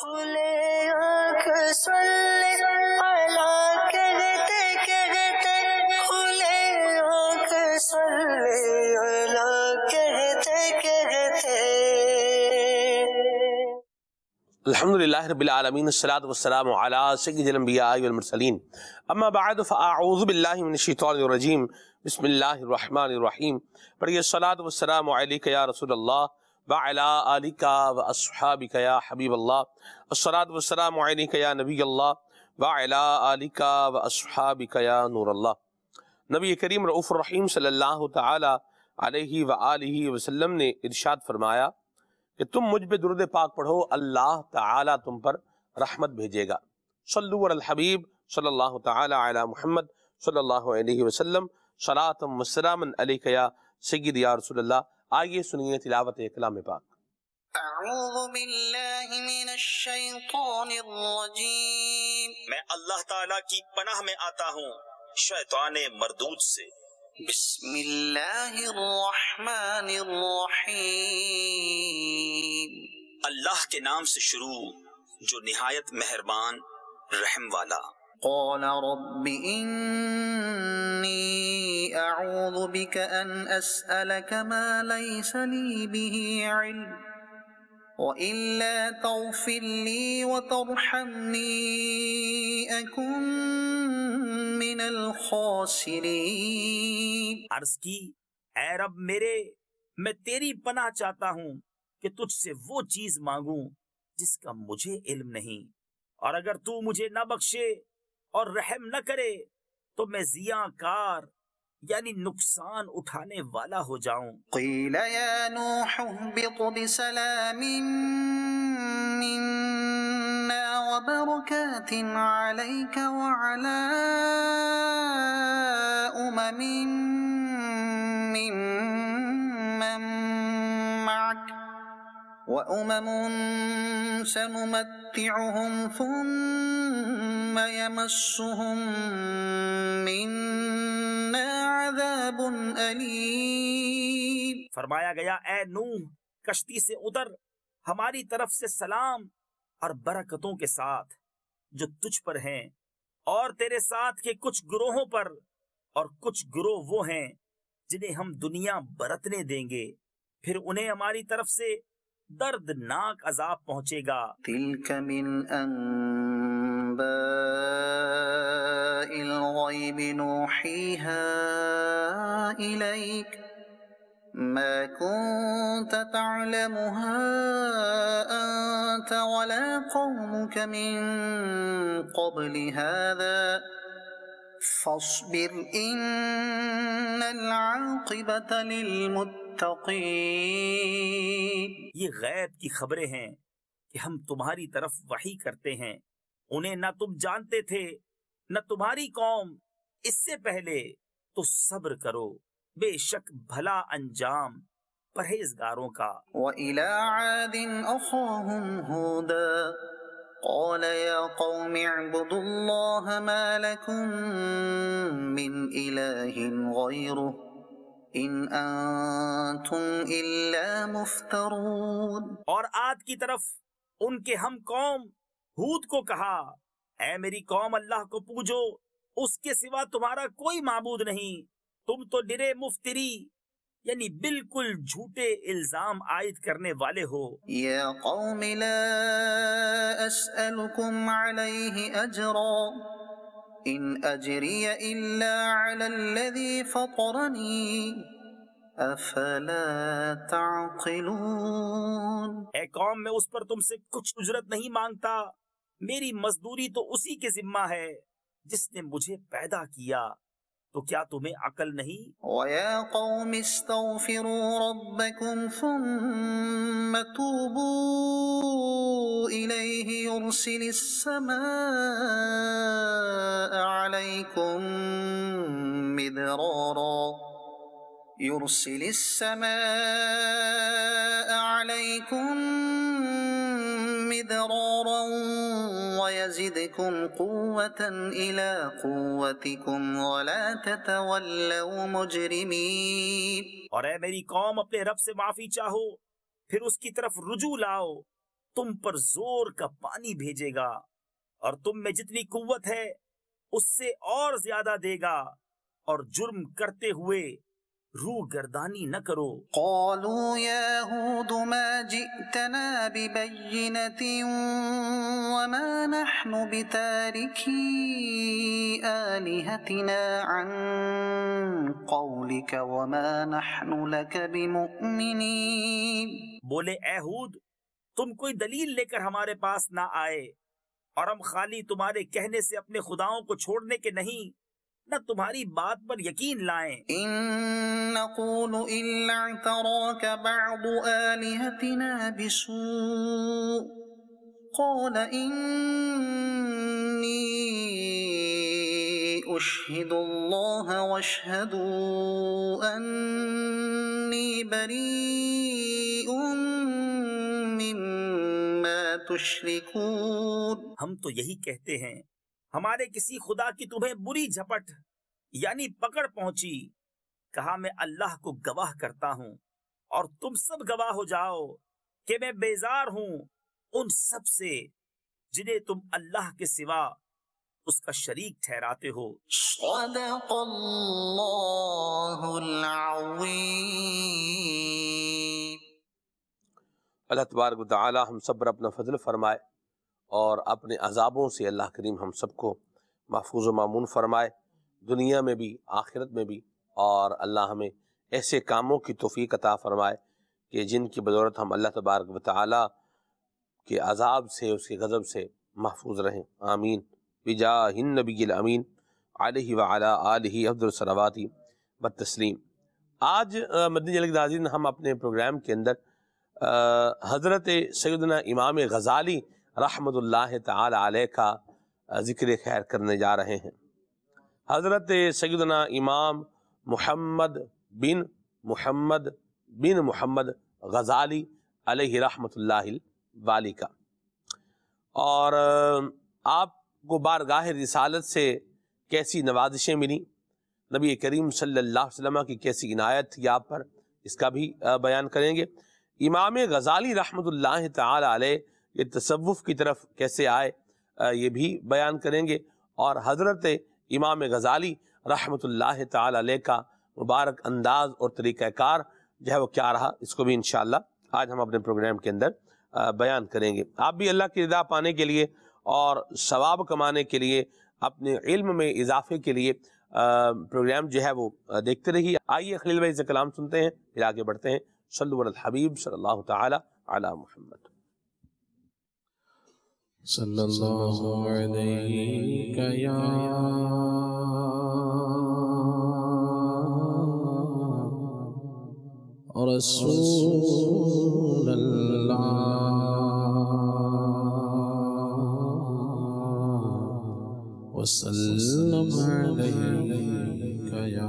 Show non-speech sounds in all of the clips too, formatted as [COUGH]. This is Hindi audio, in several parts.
الحمد لله رب العالمين الصلاة والسلام على سيد الأنبياء والمرسلين أما بعد فأعوذ بالله من الشيطان الرجيم بسم الله الرحمن الرحيم بڑی الصلاة والسلام عليك يا رسول الله वलाका इर्शाद फरमाया तुम मुझ पर दुरद पाक पढ़ो अल्लाह ताला तुम पर रहमत भेजेगा सल्लूरहबीब सल्ला तला महमद सल्ला वसम सलातम वसलामया सैद या रसोल्ला आइए सुनिए तिलावत कलाम पाक मैं अल्लाह ताला की पनाह में आता हूँ शैतान मरदूद से अल्लाह के नाम से शुरू जो निहायत मेहरबान रहम वाला قال رب إني أعوذ بك أن أسألك ما ليس لي به علم وإلا تغفر لي وترحمني أكن من الخاسرين अर्ज की ऐ रब मेरे मैं तेरी पनाह चाहता हूँ कि तुझसे वो चीज मांगूं जिसका मुझे इल्म नहीं और अगर तू मुझे न बख्शे और रहम न करे तो मैं जिया कार यानी नुकसान उठाने वाला हो जाऊं وبركات عليك ممن फरमाया गया ए नूह कश्ती से उतर हमारी तरफ से सलाम और बरकतों के साथ जो तुझ पर हैं और तेरे साथ के कुछ ग्रोहों पर और कुछ ग्रोह वो हैं जिन्हें हम दुनिया बरतने देंगे फिर उन्हें हमारी तरफ से عذاب پہنچے گا تِلْكَ مِنْ أنباء الغيب نوحيها إليك ما كنت تعلمها أنت ولا قومك من قبل هذا فاصبر इन العاقبة للمتقين ये गैब की खबरें हैं कि हम तुम्हारी तरफ वही करते हैं उन्हें ना तुम जानते थे न तुम्हारी कौम इससे पहले तो सब्र करो बेशक भला अंजाम परहेजगारों का قال يا قوم اعبدوا الله ما لكم من إله غيره इन तुम इल्ला मुफ्तरून और आद की तरफ उनके हम कौम हूद को कहा ऐ मेरी कौम अल्लाह को पूजो उसके सिवा तुम्हारा कोई माबूद नहीं तुम तो निरे मुफ्तरी यानी बिल्कुल झूठे इल्जाम आयद करने वाले हो कौम में उस पर तुमसे कुछ उजरत नहीं मांगता मेरी मजदूरी तो उसी के जिम्मा है जिसने मुझे पैदा किया تو کیا تمہیں عقل نہیں ويا قوم استغفروا ربكم ثم توبوا إليه يرسل السماء عليكم مدرارا يرسل السماء عليكم مدرارا ويزدكم قوة إلى قوتكم ولا تتولوا مجرمين और ए मेरी कौम अपने रब से माफी चाहो फिर उसकी तरफ रुजू लाओ तुम पर जोर का पानी भेजेगा और तुम में जितनी कुवत है उससे और ज्यादा देगा और जुर्म करते हुए रू गर्दानी न करो कौलू यहूद बोले एहूद तुम कोई दलील लेकर हमारे पास ना आए और हम खाली तुम्हारे कहने से अपने खुदाओं को छोड़ने के नहीं ना तुम्हारी बात पर यकीन लाए قال إني أشهد الله واشهدوا أني بريء مما تشركون हम तो यही कहते हैं हमारे किसी खुदा की तुम्हें बुरी झपट यानी पकड़ पहुंची कहा मैं अल्लाह को गवाह करता हूं और तुम सब गवाह हो जाओ कि मैं बेजार हूं उन सब से जिन्हें तुम अल्लाह के सिवा उसका शरीक ठहराते हो अल्लाह तबारक हम सब्र अपना फजल फरमाए और अपने अजाबों से अल्लाह करीम हम सबको महफूज मामून फरमाए दुनिया में भी आखिरत में भी और अल्लाह हमें ऐसे कामों की तोफ़ी अता फ़रमाए कि जिनकी बदौलत हम अल्लाह तबारक व के अजाब से उसके गज़ब से महफूज रहें आमीन बिजा हिन अमीन आलही वाला आलही अब्दुलसलवाती ब तस्लीम आज मदनी जल हम अपने प्रोग्राम के अंदर हज़रत सैदना इमाम गज़ाली रहमत तल का ज़िक्र खैर करने जा रहे हैं हज़रत सैदना इमाम मुहमद बिन मोहम्मद बिन मोहम्मद गज़ाली रहमत वाली का और आपको बारगाह रिसालत से कैसी नवाजिशें मिली नबी करीम सल्ला वसम की कैसी इनायत थी आप पर इसका भी बयान करेंगे इमाम गज़ाली रहमत ला ये तसवुफ़ की तरफ कैसे आए ये भी बयान करेंगे और हज़रत इमाम गज़ाली रहमत ला का मुबारक अंदाज और तरीक़ाकार जो है वो क्या रहा इसको भी इन आज हम अपने प्रोग्राम के अंदर बयान करेंगे आप भी अल्लाह की रदा पाने के लिए और सवाब कमाने के लिए अपने इल्म में इजाफे के लिए प्रोग्राम जो है वो देखते रहिए आइए खलील भाई से कलाम सुनते हैं फिर आगे बढ़ते हैं सल्लल्लाहु अलैहि हबीब सल्लल्लाहु ताला अला صلى الله عليك يا رسول الله وسلم عليك يا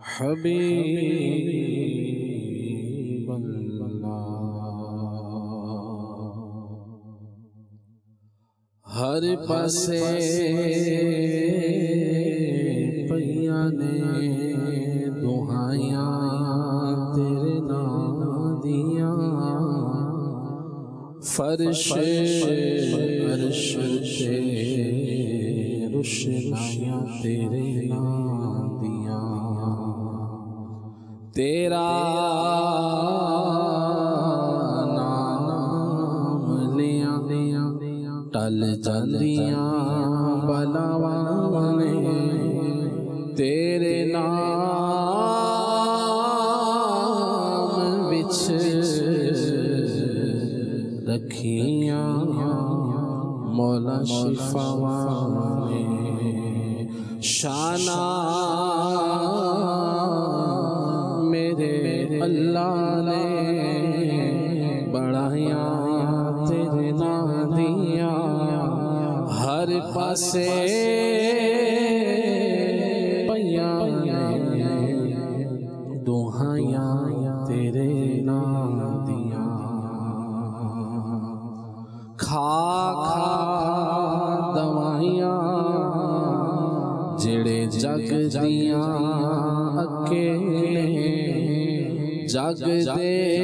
حبيب हर पासे पैया ने दुहाया तेरे नाम दिया फर्श अर्श से रुशनाया तेरे नाम दिया तेरा टल जंदियां बलावा ने तेरे नाम बिच रखियां मौला शिफावा शाना से तेरे नाम दिया खा खा जड़े जग दिया अकेले जग दे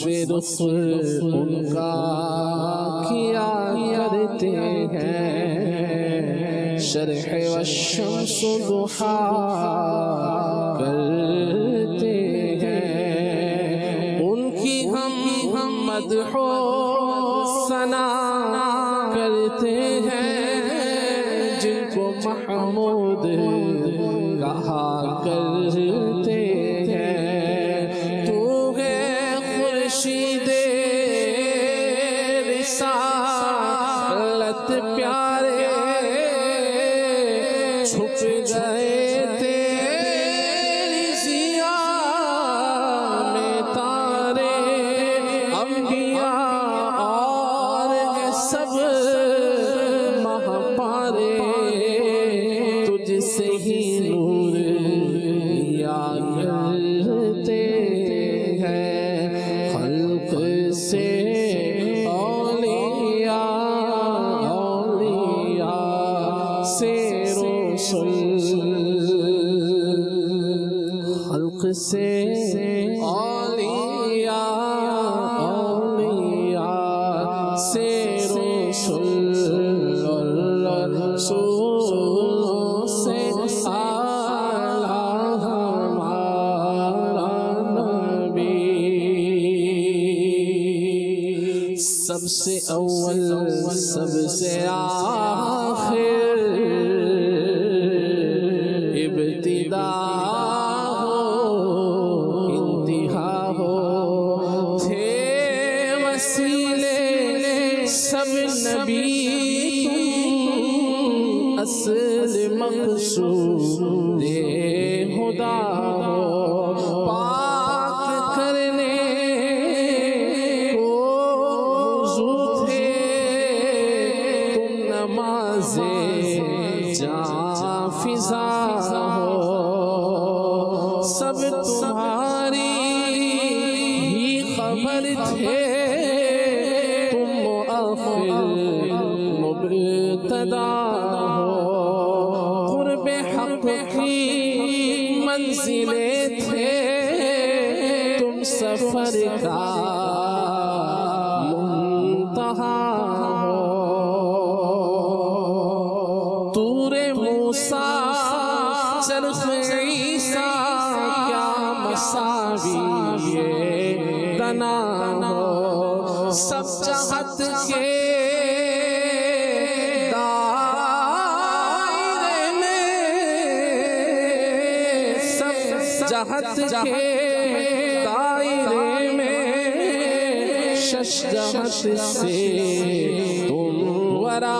से रसुल उनका किया करते हैं शरह वशम सुहा के दायरे में सब जहत दायरे में शश से तुम वरा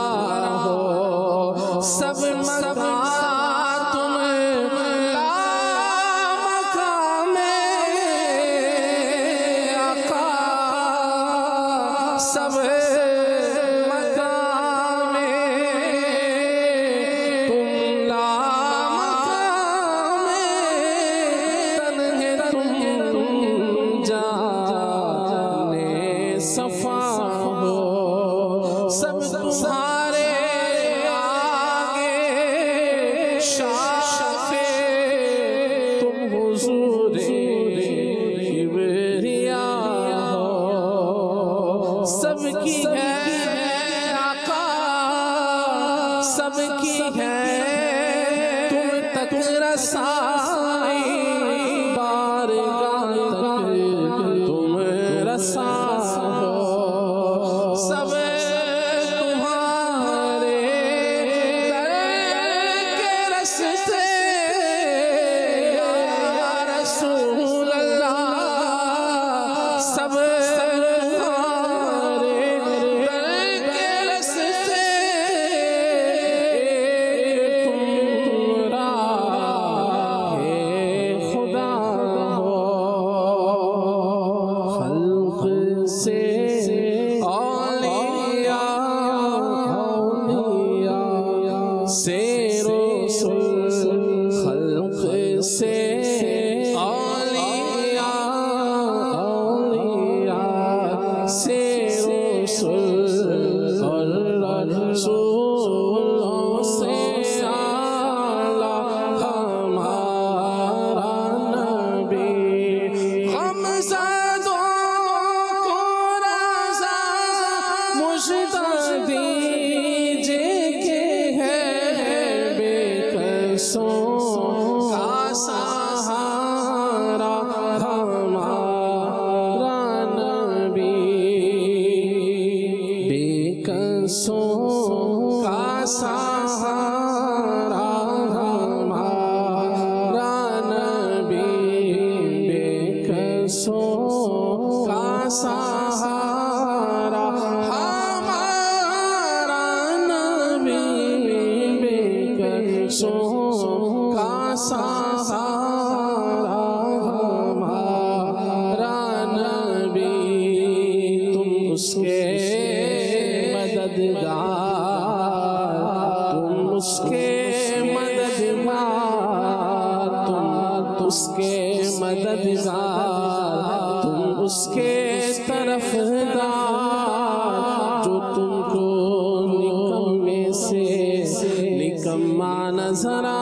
निकम्मा नजरा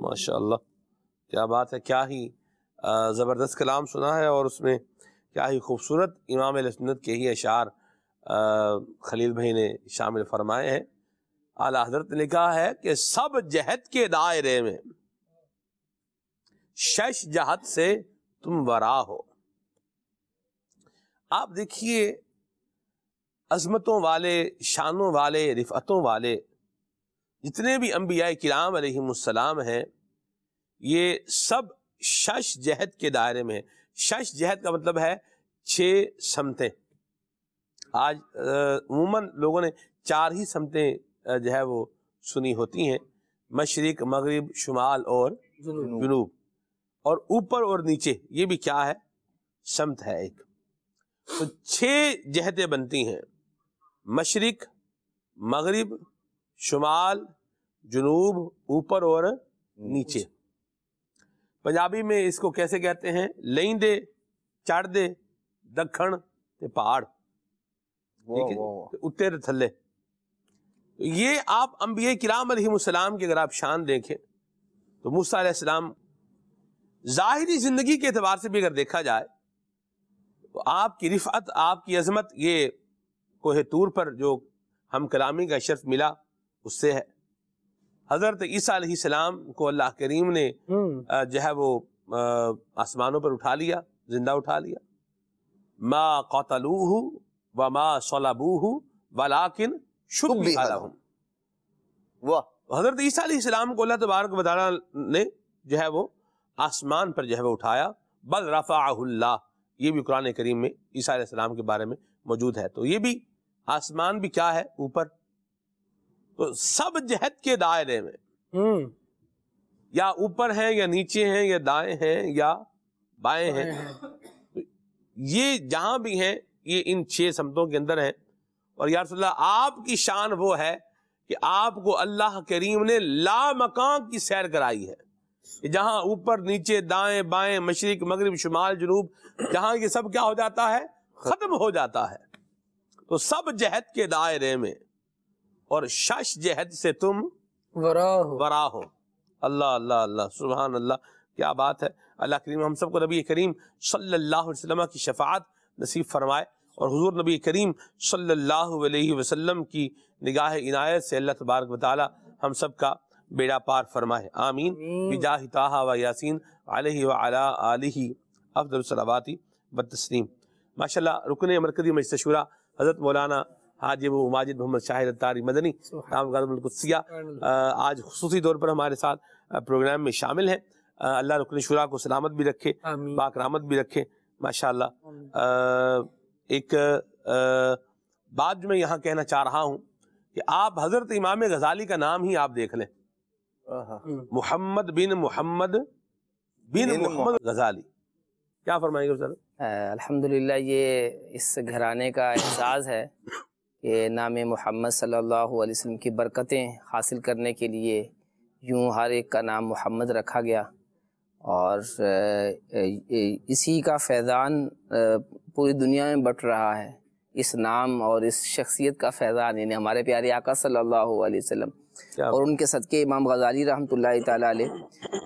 माशाल्लाह क्या बात है क्या ही ज़बरदस्त कलाम सुना है और उसमें क्या ही खूबसूरत इमाम सुन्नत के ही अशार खलील भाई ने शामिल फरमाए हैं आला हजरत ने कहा है कि सब जहत के दायरे में शश जहत से तुम वरा हो आप देखिए अजमतों वाले शानों वाले रिफतों वाले जितने भी अम्बिया कराम अलैहिस्सलाम हैं ये सब शश जहत के दायरे में है शश जहत का मतलब है छः समतें आज उमूमन लोगों ने चार ही समतें जो है वो सुनी होती हैं मशरक मगरब शुमाल और जुनूब और ऊपर और नीचे ये भी क्या है समत है एक तो छह जहते बनती हैं मशरक मगरब शुमाल जुनूब ऊपर और नीचे पंजाबी में इसको कैसे कहते हैं लेंदे दे चढ़ दे दखण पहाड़ तो उतरे तो थल्ले तो ये आप अम्बिया किराम की अगर आप शान देखें तो मूसम जाहिर ज़िंदगी के अतबार से भी अगर देखा जाए तो आपकी रिफत आपकी अजमत ये कोहे तूर पर जो हम कलामी का शर्फ मिला उससे है हज़रत ईसीम को अल्लाह करीम ने हम्म। जो है वो आसमानों पर उठा लिया ज़िंदा उठा लिया मा हूँ वमा सोलाबूह ने जो है वो आसमान पर जो है वो उठाया बल रफा ये भी कुरान करीम में ईसा के बारे में मौजूद है तो ये भी आसमान भी क्या है ऊपर तो सब जहत के दायरे में हम्म। या ऊपर है या नीचे हैं या दाएं हैं या बाएं हैं ये जहां भी हैं ये इन छह शब्दों के अंदर है और यार आपकी शान वो है कि आपको अल्लाह करीम ने ला मकान की सैर कराई है जहां ऊपर नीचे दाएं बाएं मशरक मगरब शुमाल जनूब जहां ये सब क्या हो जाता है खत्म हो जाता है तो सब जहद के दायरे में और शश जहद से तुम वरा हो वरा हो अल्लाह अल्लाह अल्लाह सुबहान अल्लाह क्या बात है अल्लाह करीम हम सबको नबी करीम सल्लल्लाहु अलैहि वसल्लम की शफात नसीब फरमाए और हुजूर नबी करीम सल्लल्लाहु अलैहि वसल्लम की निगाह इनायत से अल्लाह तबारक वाली हम सब का बेड़ा पार फरमाए आमीन बिजाह ताहा व यासिन अलह वाला आलही अफदलसलवाती व तस्लीम माशा रुकन मरकजी मशतशुरा हज़रत मौलाना हाजिब माजिद मोहम्मद शाहिद तारी मदनी रामकुसिया आज खसूसी तौर पर हमारे साथ प्रोग्राम में शामिल हैं अल्लाह रुकन शुरा को सलामत भी रखे पाक भी रखे माशाल्लाह हम्म। एक बात जो मैं यहाँ कहना चाह रहा हूँ कि आप हज़रत इमाम गजाली का नाम ही आप देख लें मोहम्मद हम्म। बिन मोहम्मद बिन मोहम्मद गजाली क्या फरमाएंगे सर अल्हम्दुलिल्लाह ये इस घराने का एहसास है कि नाम मोहम्मद सल्लल्लाहु अलैहि वसल्लम की बरकतें हासिल करने के लिए यूं हर एक का नाम मोहम्मद रखा गया और इसी का फैज़ान पूरी दुनिया में बट रहा है इस नाम और इस शख्सियत का फैज़ान यानी हमारे प्यारे आका सल्लल्लाहु अलैहि वसल्लम और उनके सदक़े इमाम गज़ाली रहमत ला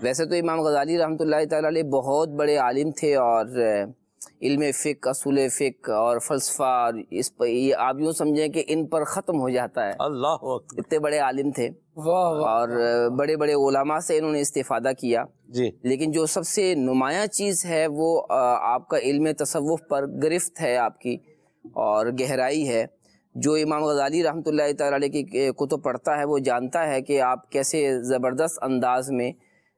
वैसे तो इमाम गज़ाली रहमत ला बहुत बड़े आलिम थे और इल्म फ़िक असूल फ़िक और फलसफा और इस पर ये आप यूँ समझें कि इन पर ख़त्म हो जाता है अल्लाह इतने बड़े आलिम थे वाह और बड़े बड़े ओलामा से इन्होंने इस्तीफ़ा किया जी लेकिन जो सबसे नुमाया चीज़ है वो आपका इल्म तसवुफ़ पर गिरफ्त है आपकी और गहराई है जो इमाम गजाली रहमत ला की कुतुब पढ़ता है वो जानता है कि आप कैसे ज़बरदस्त अंदाज में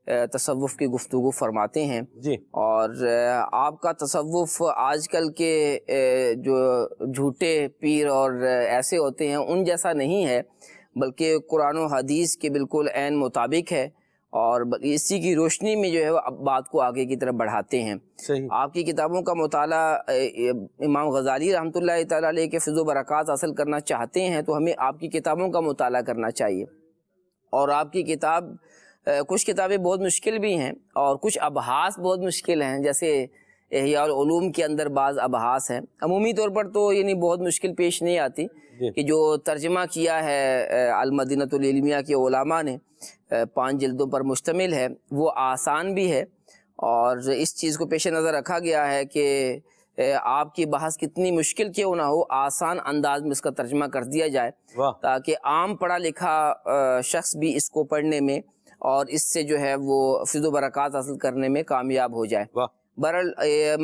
तसवुफ़ की गुफ्तु फरमाते हैं जी और आपका तसवुफ़ आजकल के जो झूठे पीर और ऐसे होते हैं उन जैसा नहीं है बल्कि कुरान हदीस के बिल्कुल एन मुताबिक है और इसी की रोशनी में जो है वो बात को आगे की तरफ बढ़ाते हैं सही। आपकी किताबों का मताला इमाम गजाली रहमत के फिज़ो बरक़ात हासिल करना चाहते हैं तो हमें आपकी किताबों का मताल करना चाहिए और आपकी किताब कुछ किताबें बहुत मुश्किल भी हैं और कुछ अबहास बहुत मुश्किल हैं जैसे एहयालूम के अंदर बाज़ अबहास हैं अमूमी तौर पर तो यानी बहुत मुश्किल पेश नहीं आती कि जो तर्जमा किया है अलमदीनतलमिया के ओलामा ने पाँच जल्दों पर मुश्तमिल है वो आसान भी है और इस चीज़ को पेश नज़र रखा गया है कि आपकी बहस कितनी मुश्किल क्यों ना हो आसान अंदाज में इसका तर्जमा कर दिया जाए ताकि आम पढ़ा लिखा शख्स भी इसको पढ़ने में और इससे जो है वो फिजो बरक़ात हासिल करने में कामयाब हो जाए बरल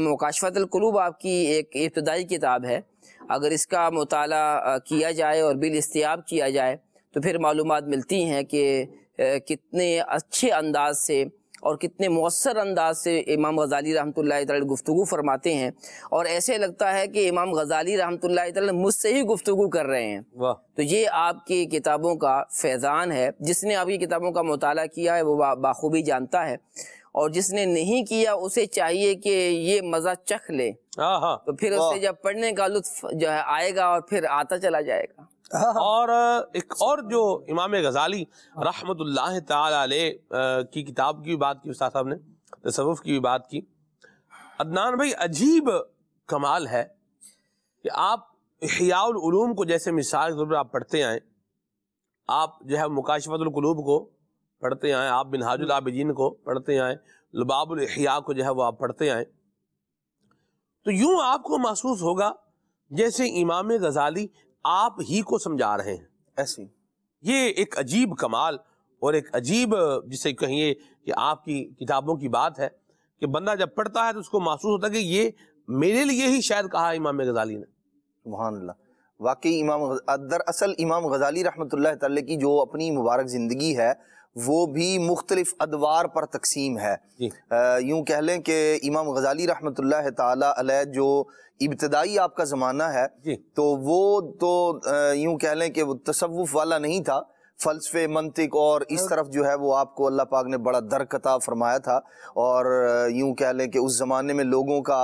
मकाशफ़तलकलूब आपकी एक इब्तदाई किताब है अगर इसका मताल किया जाए और बिल इस्तियाब किया जाए तो फिर मालूम मिलती हैं कि कितने अच्छे अंदाज से और कितने मौसर अंदाज से इमाम गजाली रहमत गुफ्तु फरमाते हैं और ऐसे लगता है कि इमाम गजाली रहमत मुझसे ही गुफ्तु कर रहे हैं तो ये आपकी किताबों का फैज़ान है जिसने आपकी किताबों का मताल किया है वो बाखूबी जानता है और जिसने नहीं किया उसे चाहिए कि ये मज़ा चख ले हाँ, हाँ। तो फिर उससे जब पढ़ने का लुत्फ जो है आएगा और फिर आता चला जाएगा और एक और जो इमाम गजाली रहमत की किताब की भी बात की उस्ताद साहब ने तसवुफ की भी बात की अदनान भाई अजीब कमाल है कि आप हयालूम को जैसे मिसाल के तौर पर आप पढ़ते आए आप जो है मुकाशफतलूब को पढ़ते आए आप बिनहाजुल आबिदीन को पढ़ते आए लबाबुलहिया को जो है वो आप पढ़ते आए तो यूं आपको महसूस होगा जैसे इमाम गजाली आप ही को समझा रहे हैं ऐसी ये एक अजीब कमाल और एक अजीब जिसे कहिए कि आपकी किताबों की बात है कि बंदा जब पढ़ता है तो उसको महसूस होता है कि ये मेरे लिए ही शायद कहा इमाम गजाली ने सुबहानल्ला वाकई इमाम दरअसल इमाम गजाली रहमत की जो अपनी मुबारक ज़िंदगी है वो भी मुख्तलिफ अदवार पर तकसीम है यूँ कह लें कि इमाम गजाली रहमत ला जो इब्तदाई आपका ज़माना है तो वो तो यूँ कह लें कि वो तसवुफ़ वाला नहीं था फलसफे मंतिक और इस तरफ जो है वो आपको अल्लाह पाक ने बड़ा दरकता फरमाया था और यूँ कह लें कि उस ज़माने में लोगों का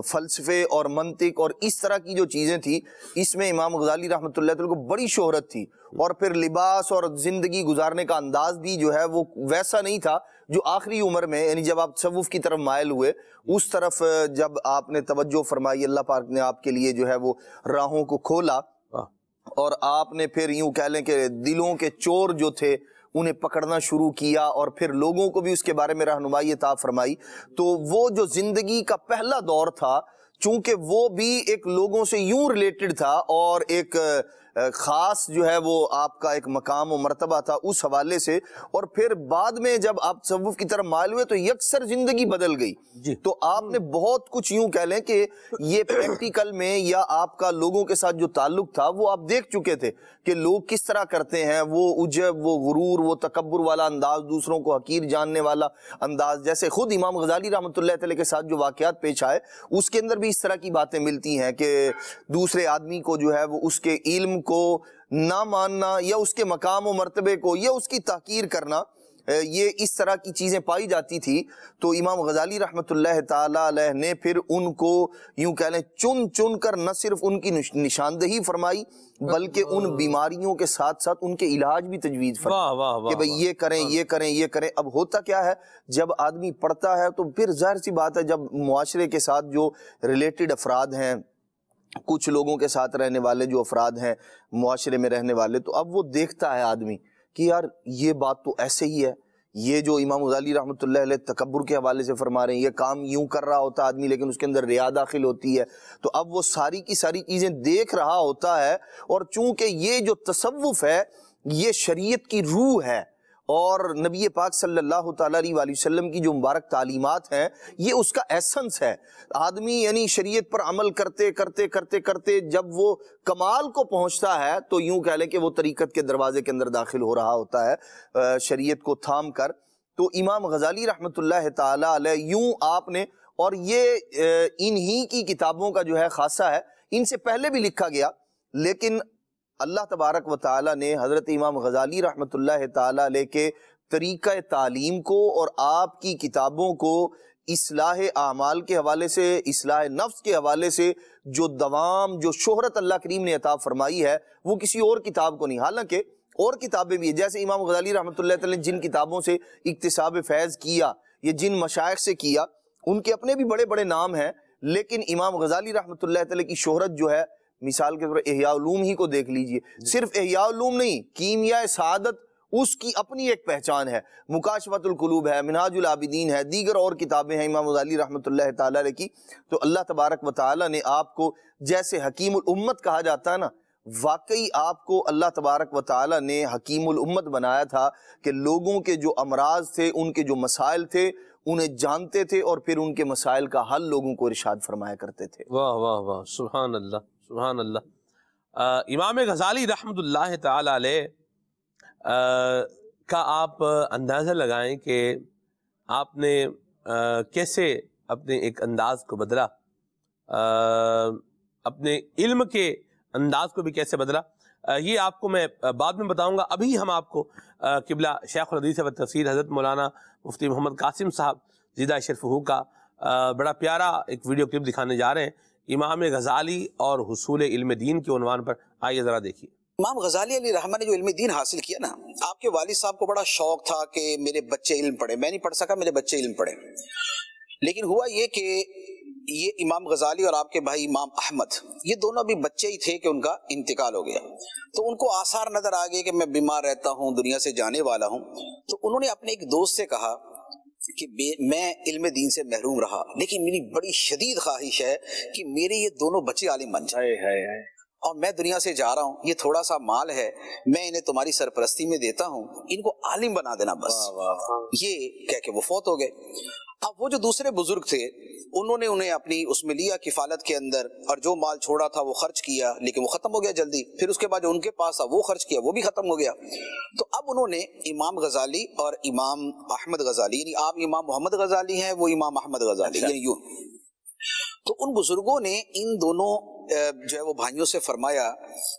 फलसफे और मंतिक और इस तरह की जो चीज़ें थी इसमें इमाम गजाली रहमत को बड़ी शोहरत थी और फिर लिबास और ज़िंदगी गुजारने का अंदाज भी जो है वो वैसा नहीं था जो आखिरी उम्र में यानी जब आप तसवुफ़ की तरफ मायल हुए उस तरफ जब आपने तवज्जो फरमाई अल्लाह पाक ने आपके लिए जो है वो राहों को खोला और आपने फिर यूं कह लें कि दिलों के चोर जो थे उन्हें पकड़ना शुरू किया और फिर लोगों को भी उसके बारे में रहनुमाई ता फरमाई तो वो जो ज़िंदगी का पहला दौर था चूंकि वो भी एक लोगों से यूं रिलेटेड था और एक ख़ास जो है वो आपका एक मकाम व मरतबा था उस हवाले से और फिर बाद में जब आप सबूफ की तरफ माल हुए तो यकसर ज़िंदगी बदल गई तो आपने हम्म। बहुत कुछ यूं कह लें कि ये प्रैक्टिकल में या आपका लोगों के साथ जो ताल्लुक था वो आप देख चुके थे कि लोग किस तरह करते हैं वो उजब वो गुरूर वो तकबर वाला अंदाज दूसरों को हकीर जानने वाला अंदाज जैसे खुद इमाम गजाली रहमत के साथ जो वाक़ पेश आए उसके अंदर भी इस तरह की बातें मिलती हैं कि दूसरे आदमी को जो है वो उसके इल्म को ना मानना या उसके मकाम व मरतबे को या उसकी तहकीर करना ये इस तरह की चीज़ें पाई जाती थी तो इमाम गजाली रहमत ताल ने फिर उनको यूं कह लें चुन चुन कर न सिर्फ उनकी निशानदेही फरमाई बल्कि उन बीमारियों के साथ साथ उनके इलाज भी तजवीज़ फरमाई कि भाई ये करें हाँ। ये करें ये करें अब होता क्या है जब आदमी पढ़ता है तो फिर जाहिर सी बात है जब माशरे के साथ जो रिलेटेड अफराद हैं कुछ लोगों के साथ रहने वाले जो अफराद हैं माशरे में रहने वाले तो अब वो देखता है आदमी कि यार ये बात तो ऐसे ही है ये जो इमाम उजाली रहमत तकबर के हवाले से फरमा रहे हैं ये काम यूं कर रहा होता है आदमी लेकिन उसके अंदर रिया दाखिल होती है तो अब वो सारी की सारी चीज़ें देख रहा होता है और चूंकि ये जो तसवुफ़ है ये शरीयत की रूह है और नबी पाक सल्लल्लाहु अलैहि वसल्लम की जो मुबारक तालीमत हैं ये उसका एसेंस है आदमी यानी शरीयत पर अमल करते करते करते करते जब वो कमाल को पहुंचता है तो यूं कह लें कि वो तरीक़त के दरवाजे के अंदर दाखिल हो रहा होता है शरीयत को थाम कर तो इमाम गजाली रहमत यूं आपने और ये इन्हीं की किताबों का जो है खासा है इनसे पहले भी लिखा गया लेकिन अल्लाह तबारक व ताली ने हज़रत इमाम गज़ाली रहमत ताली के तरीक़ तालीम को और आपकी किताबों को इसलाह आमाल के हवाले से इसलाह नफ्स के हवाले से जो दवाम जो शहरत अल्लाह करीम ने अताब फरमाई है वो किसी और किताब को नहीं हालांकि और किताबें भी है जैसे इमाम गजाली रहमत ने जिन किताबों से इकतसाब फैज़ किया या जिन मशाक से किया उनके अपने भी बड़े बड़े नाम हैं लेकिन इमाम गजाली रहमत की शहरत जो है मिसाल के तौर पर एहयालूम ही को देख लीजिए सिर्फ एहयालूम नहीं कीमिया सादत उसकी अपनी एक पहचान है मुकाशवतुलकलूब है मिनाजुल आबिदीन है दीगर और किताबें हैं इमाम अली रहमत ताली की तो अल्लाह तबारक व ताली ने आपको जैसे हकीम उम्मत कहा जाता है ना वाकई आपको अल्लाह तबारक व ताली ने हकीम उम्मत बनाया था कि लोगों के जो अमराज थे उनके जो मसाइल थे उन्हें जानते थे और फिर उनके मसाइल का हल लोगों को इरशाद फरमाया करते थे वाह वाह वाह सुबहान अल्लाह सुबहान अल्लाह इमाम गज़ाली रहमत ताल का आप अंदाज़ा लगाएं कि आपने आ, कैसे अपने एक अंदाज को बदला आ, अपने इल्म के अंदाज को भी कैसे बदला आ, ये आपको मैं बाद में बताऊंगा अभी हम आपको किबला शेख हदीस व तफसर हज़रत मौलाना मुफ्ती मोहम्मद कासिम साहब जिदा हु का बड़ा प्यारा एक वीडियो क्लिप दिखाने जा रहे हैं इमाम गजाली और हसूल इल्म दीन के उनवान पर आइए ज़रा देखिए इमाम गजाली अली रहमा ने जो इल्म दीन हासिल किया ना आपके वालिद साहब को बड़ा शौक था कि मेरे बच्चे इल्म पढ़े मैं नहीं पढ़ सका मेरे बच्चे इल्म पढ़े लेकिन हुआ ये कि ये इमाम गजाली और आपके भाई इमाम अहमद ये दोनों भी बच्चे ही थे कि उनका इंतकाल हो गया तो उनको आसार नजर आ गए कि मैं बीमार रहता हूँ दुनिया से जाने वाला हूँ तो उन्होंने अपने एक दोस्त से कहा कि मैं इल्म दीन से महरूम रहा लेकिन मेरी बड़ी शदीद ख्वाहिश है कि मेरे ये दोनों बच्चे आलिम बन जाए और मैं दुनिया से जा रहा हूँ ये थोड़ा सा माल है मैं इन्हें तुम्हारी सरपरस्ती में देता हूँ इनको आलिम बना देना बस वाँ वाँ। ये कह के वो फौत हो गए अब वो जो दूसरे बुजुर्ग थे उन्होंने उन्हें अपनी उसमें लिया किफालत के अंदर और जो माल छोड़ा था वो खर्च किया लेकिन वो खत्म हो गया जल्दी फिर उसके बाद जो उनके पास था वो खर्च किया वो भी खत्म हो गया तो अब उन्होंने इमाम गजाली और इमाम अहमद गजाली यानी आप इमाम मोहम्मद गजाली हैं वो इमाम अहमद गजाली अच्छा। यानी यूं तो उन बुजुर्गों ने इन दोनों जो है वो भाइयों से फरमाया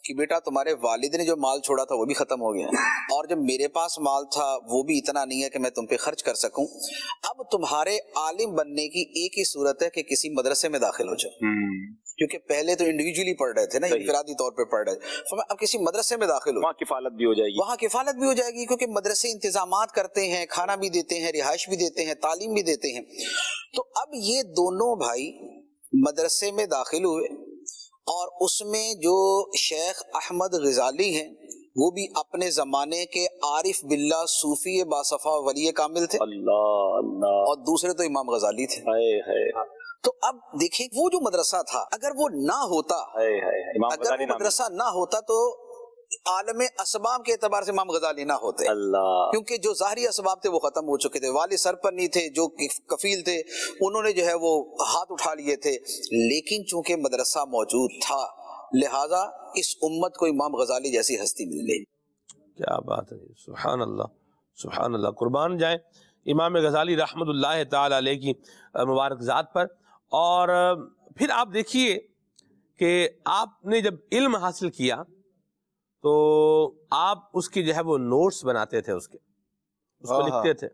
कि बेटा तुम्हारे वालिद ने जो माल छोड़ा था वो भी खत्म हो गया और जब मेरे पास माल था वो भी इतना नहीं है कि मैं तुम पे खर्च कर सकूं अब तुम्हारे आलिम बनने की एक ही सूरत है कि किसी मदरसे में दाखिल हो जाओ हम्म। क्योंकि पहले तो इंडिविजुअली पढ़ रहे थे ना इनफरादी तौर पर पढ़ रहे थे तो अब किसी मदरसे में दाखिल हो वहाँ किफालत भी हो जाएगी वहाँ किफालत भी हो जाएगी क्योंकि मदरसे इंतजाम करते हैं खाना भी देते हैं रिहाइश भी देते हैं तालीम भी देते हैं तो अब ये दोनों भाई मदरसे में दाखिल हुए और उसमें जो शेख अहमद गजाली हैं वो भी अपने जमाने के आरिफ बिल्ला सूफी बासफा वली कामिल थे अल्लाह अल्लाह और दूसरे तो इमाम गजाली थे है, है। तो अब देखें वो जो मदरसा था अगर वो ना होता है, है, है। अगर वो मदरसा ना होता तो आलम असबाब के एतबार से इमाम गजाली ना होते अल्लाह क्योंकि जो जाहरी असबाब थे वो खत्म हो चुके थे वाले सर पर नहीं थे जो कफील थे उन्होंने जो है वो हाथ उठा लिए थे लेकिन चूंकि मदरसा मौजूद था लिहाजा इस उम्मत को इमाम गजाली जैसी हस्ती मिल गई क्या बात है सुबहान अल्लाह सुबहान अल्लाह कुर्बान जाए इमाम गजाली रहमत की मुबारक ज़ात पर और फिर आप देखिए कि आपने जब इल्म हासिल किया तो आप उसकी जो है वो नोट्स बनाते थे उसके उसको हाँ, लिखते हाँ। थे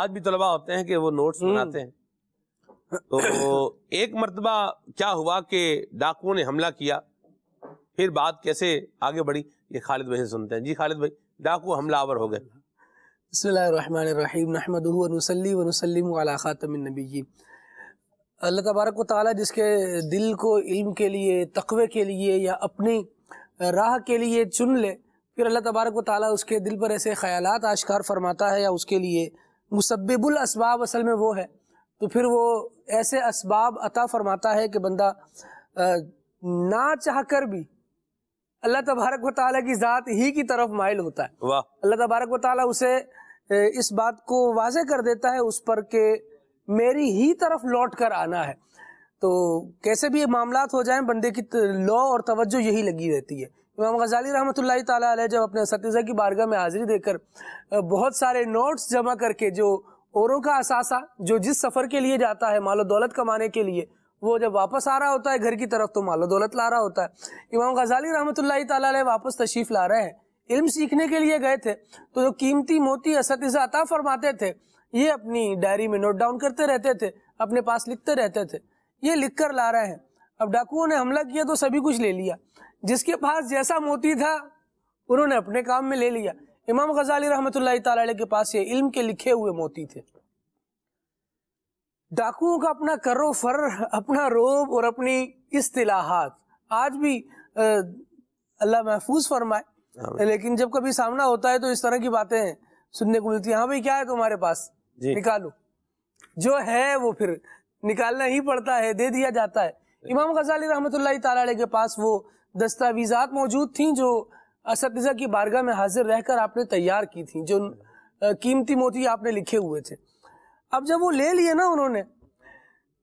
आज भी तलबा होते हैं कि वो नोट्स हम्म। बनाते हैं तो एक मरतबा क्या हुआ कि डाकुओं ने हमला किया फिर बात कैसे आगे बढ़ी ये खालिद भाई से सुनते हैं जी खालिद भाई डाकू हमलावर हो गए बसमीम अल्लाह तबारक वाली जिसके दिल को इल्म के लिए तकवे के लिए या अपनी राह के लिए चुन ले फिर अल्लाह तबारक ताली उसके दिल पर ऐसे ख्याल आश्कार फरमाता है या उसके लिए मुसब्बुल असबाब असल में वो है तो फिर वो ऐसे इसबाब अता फरमाता है कि बंदा ना चाह कर भी अल्लाह तबारक वाली की ज़ात ही की तरफ माइल होता है वाह अल्लाह तबारक वाली उसे इस बात को वाज कर देता है उस पर के मेरी ही तरफ लौट कर आना है तो कैसे भी ये मामला हो जाए बंदे की लॉ और तवज्जो यही लगी रहती है इमाम गजाली रहमत ताली जब अपने इसतजा की बारगाह में हाजिरी देकर बहुत सारे नोट्स जमा करके जो औरों का असासा जो जिस सफ़र के लिए जाता है मालो दौलत कमाने के लिए वो जब वापस आ रहा होता है घर की तरफ तो मालो दौलत ला रहा होता है इमाम गजाली रहमत ताली वापस तशरीफ़ ला रहे हैं इल्म सीखने के लिए गए थे तो जो कीमती मोती इस अता फरमाते थे ये अपनी डायरी में नोट डाउन करते रहते थे अपने पास लिखते रहते थे ये लिख कर ला रहे हैं अब डाकुओं ने हमला किया तो सभी कुछ ले लिया जिसके पास जैसा मोती था उन्होंने अपने काम में ले लिया इमाम गजाली रहमत के पास ये इल्म के लिखे हुए मोती थे डाकुओं का अपना करो फर अपना रोब और अपनी इस्तेलाहात आज भी अल्लाह महफूज फरमाए लेकिन जब कभी सामना होता है तो इस तरह की बातें सुनने को मिलती है हाँ भाई क्या है तुम्हारे पास निकालो जो है वो फिर निकालना ही पड़ता है दे दिया जाता है इमाम गजाली रहमत तारे के पास वो दस्तावीजा मौजूद थी जो इसतजा की बारगाह में हाजिर रहकर आपने तैयार की थी जो कीमती मोती आपने लिखे हुए थे अब जब वो ले लिए ना उन्होंने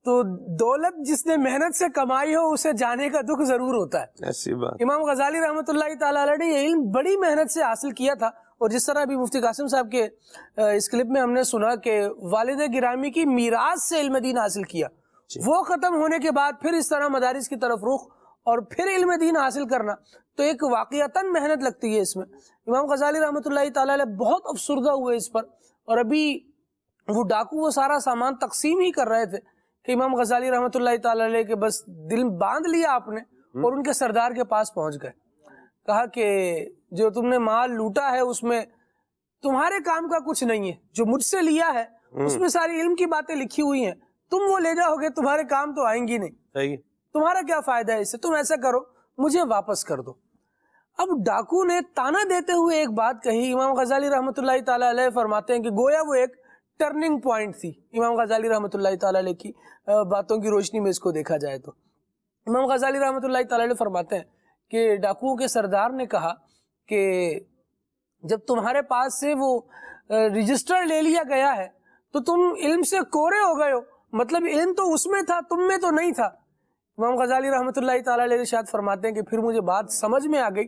तो दौलत जिसने मेहनत से कमाई हो उसे जाने का दुख जरूर होता है ऐसी बात इमाम गजाली रहमत ने ये इल्म बड़ी मेहनत से हासिल किया था और जिस तरह अभी मुफ्ती कासिम साहब के इस क्लिप में हमने सुना कि वालद गिरामी की मीराज से इल्म दीन हासिल किया वो ख़त्म होने के बाद फिर इस तरह मदारिस की तरफ रुख और फिर इल्म दीन हासिल करना तो एक वाक़ता मेहनत लगती है इसमें इमाम गजाली रहमत बहुत अफसरदा हुए इस पर और अभी वो डाकू वो सारा सामान तकसीम ही कर रहे थे कि इमाम गजाली रहमत के बस दिल बांध लिया आपने हम्म। और उनके सरदार के पास पहुंच गए कहा कि जो तुमने माल लूटा है उसमें तुम्हारे काम का कुछ नहीं है जो मुझसे लिया है हम्म। उसमें सारी इल्म की बातें लिखी हुई हैं तुम वो ले जाओगे तुम्हारे काम तो आएंगी नहीं सही तुम्हारा क्या फायदा है इससे तुम ऐसा करो मुझे वापस कर दो अब डाकू ने ताना देते हुए एक बात कही इमाम गजाली रहमत फरमाते हैं कि गोया वो एक टर्निंग पॉइंट थी इमाम गजाली रहमत की बातों की रोशनी में इसको देखा जाए तो इमाम गजाली रहमत फरमाते हैं कि डाकुओं के सरदार ने कहा कि जब तुम्हारे पास से वो रजिस्टर ले लिया गया है तो तुम इल्म से कोरे हो गए हो मतलब इल्म तो उसमें था तुम में तो नहीं था इमाम गजाली रहमत ताद फरमाते हैं कि फिर मुझे बात समझ में आ गई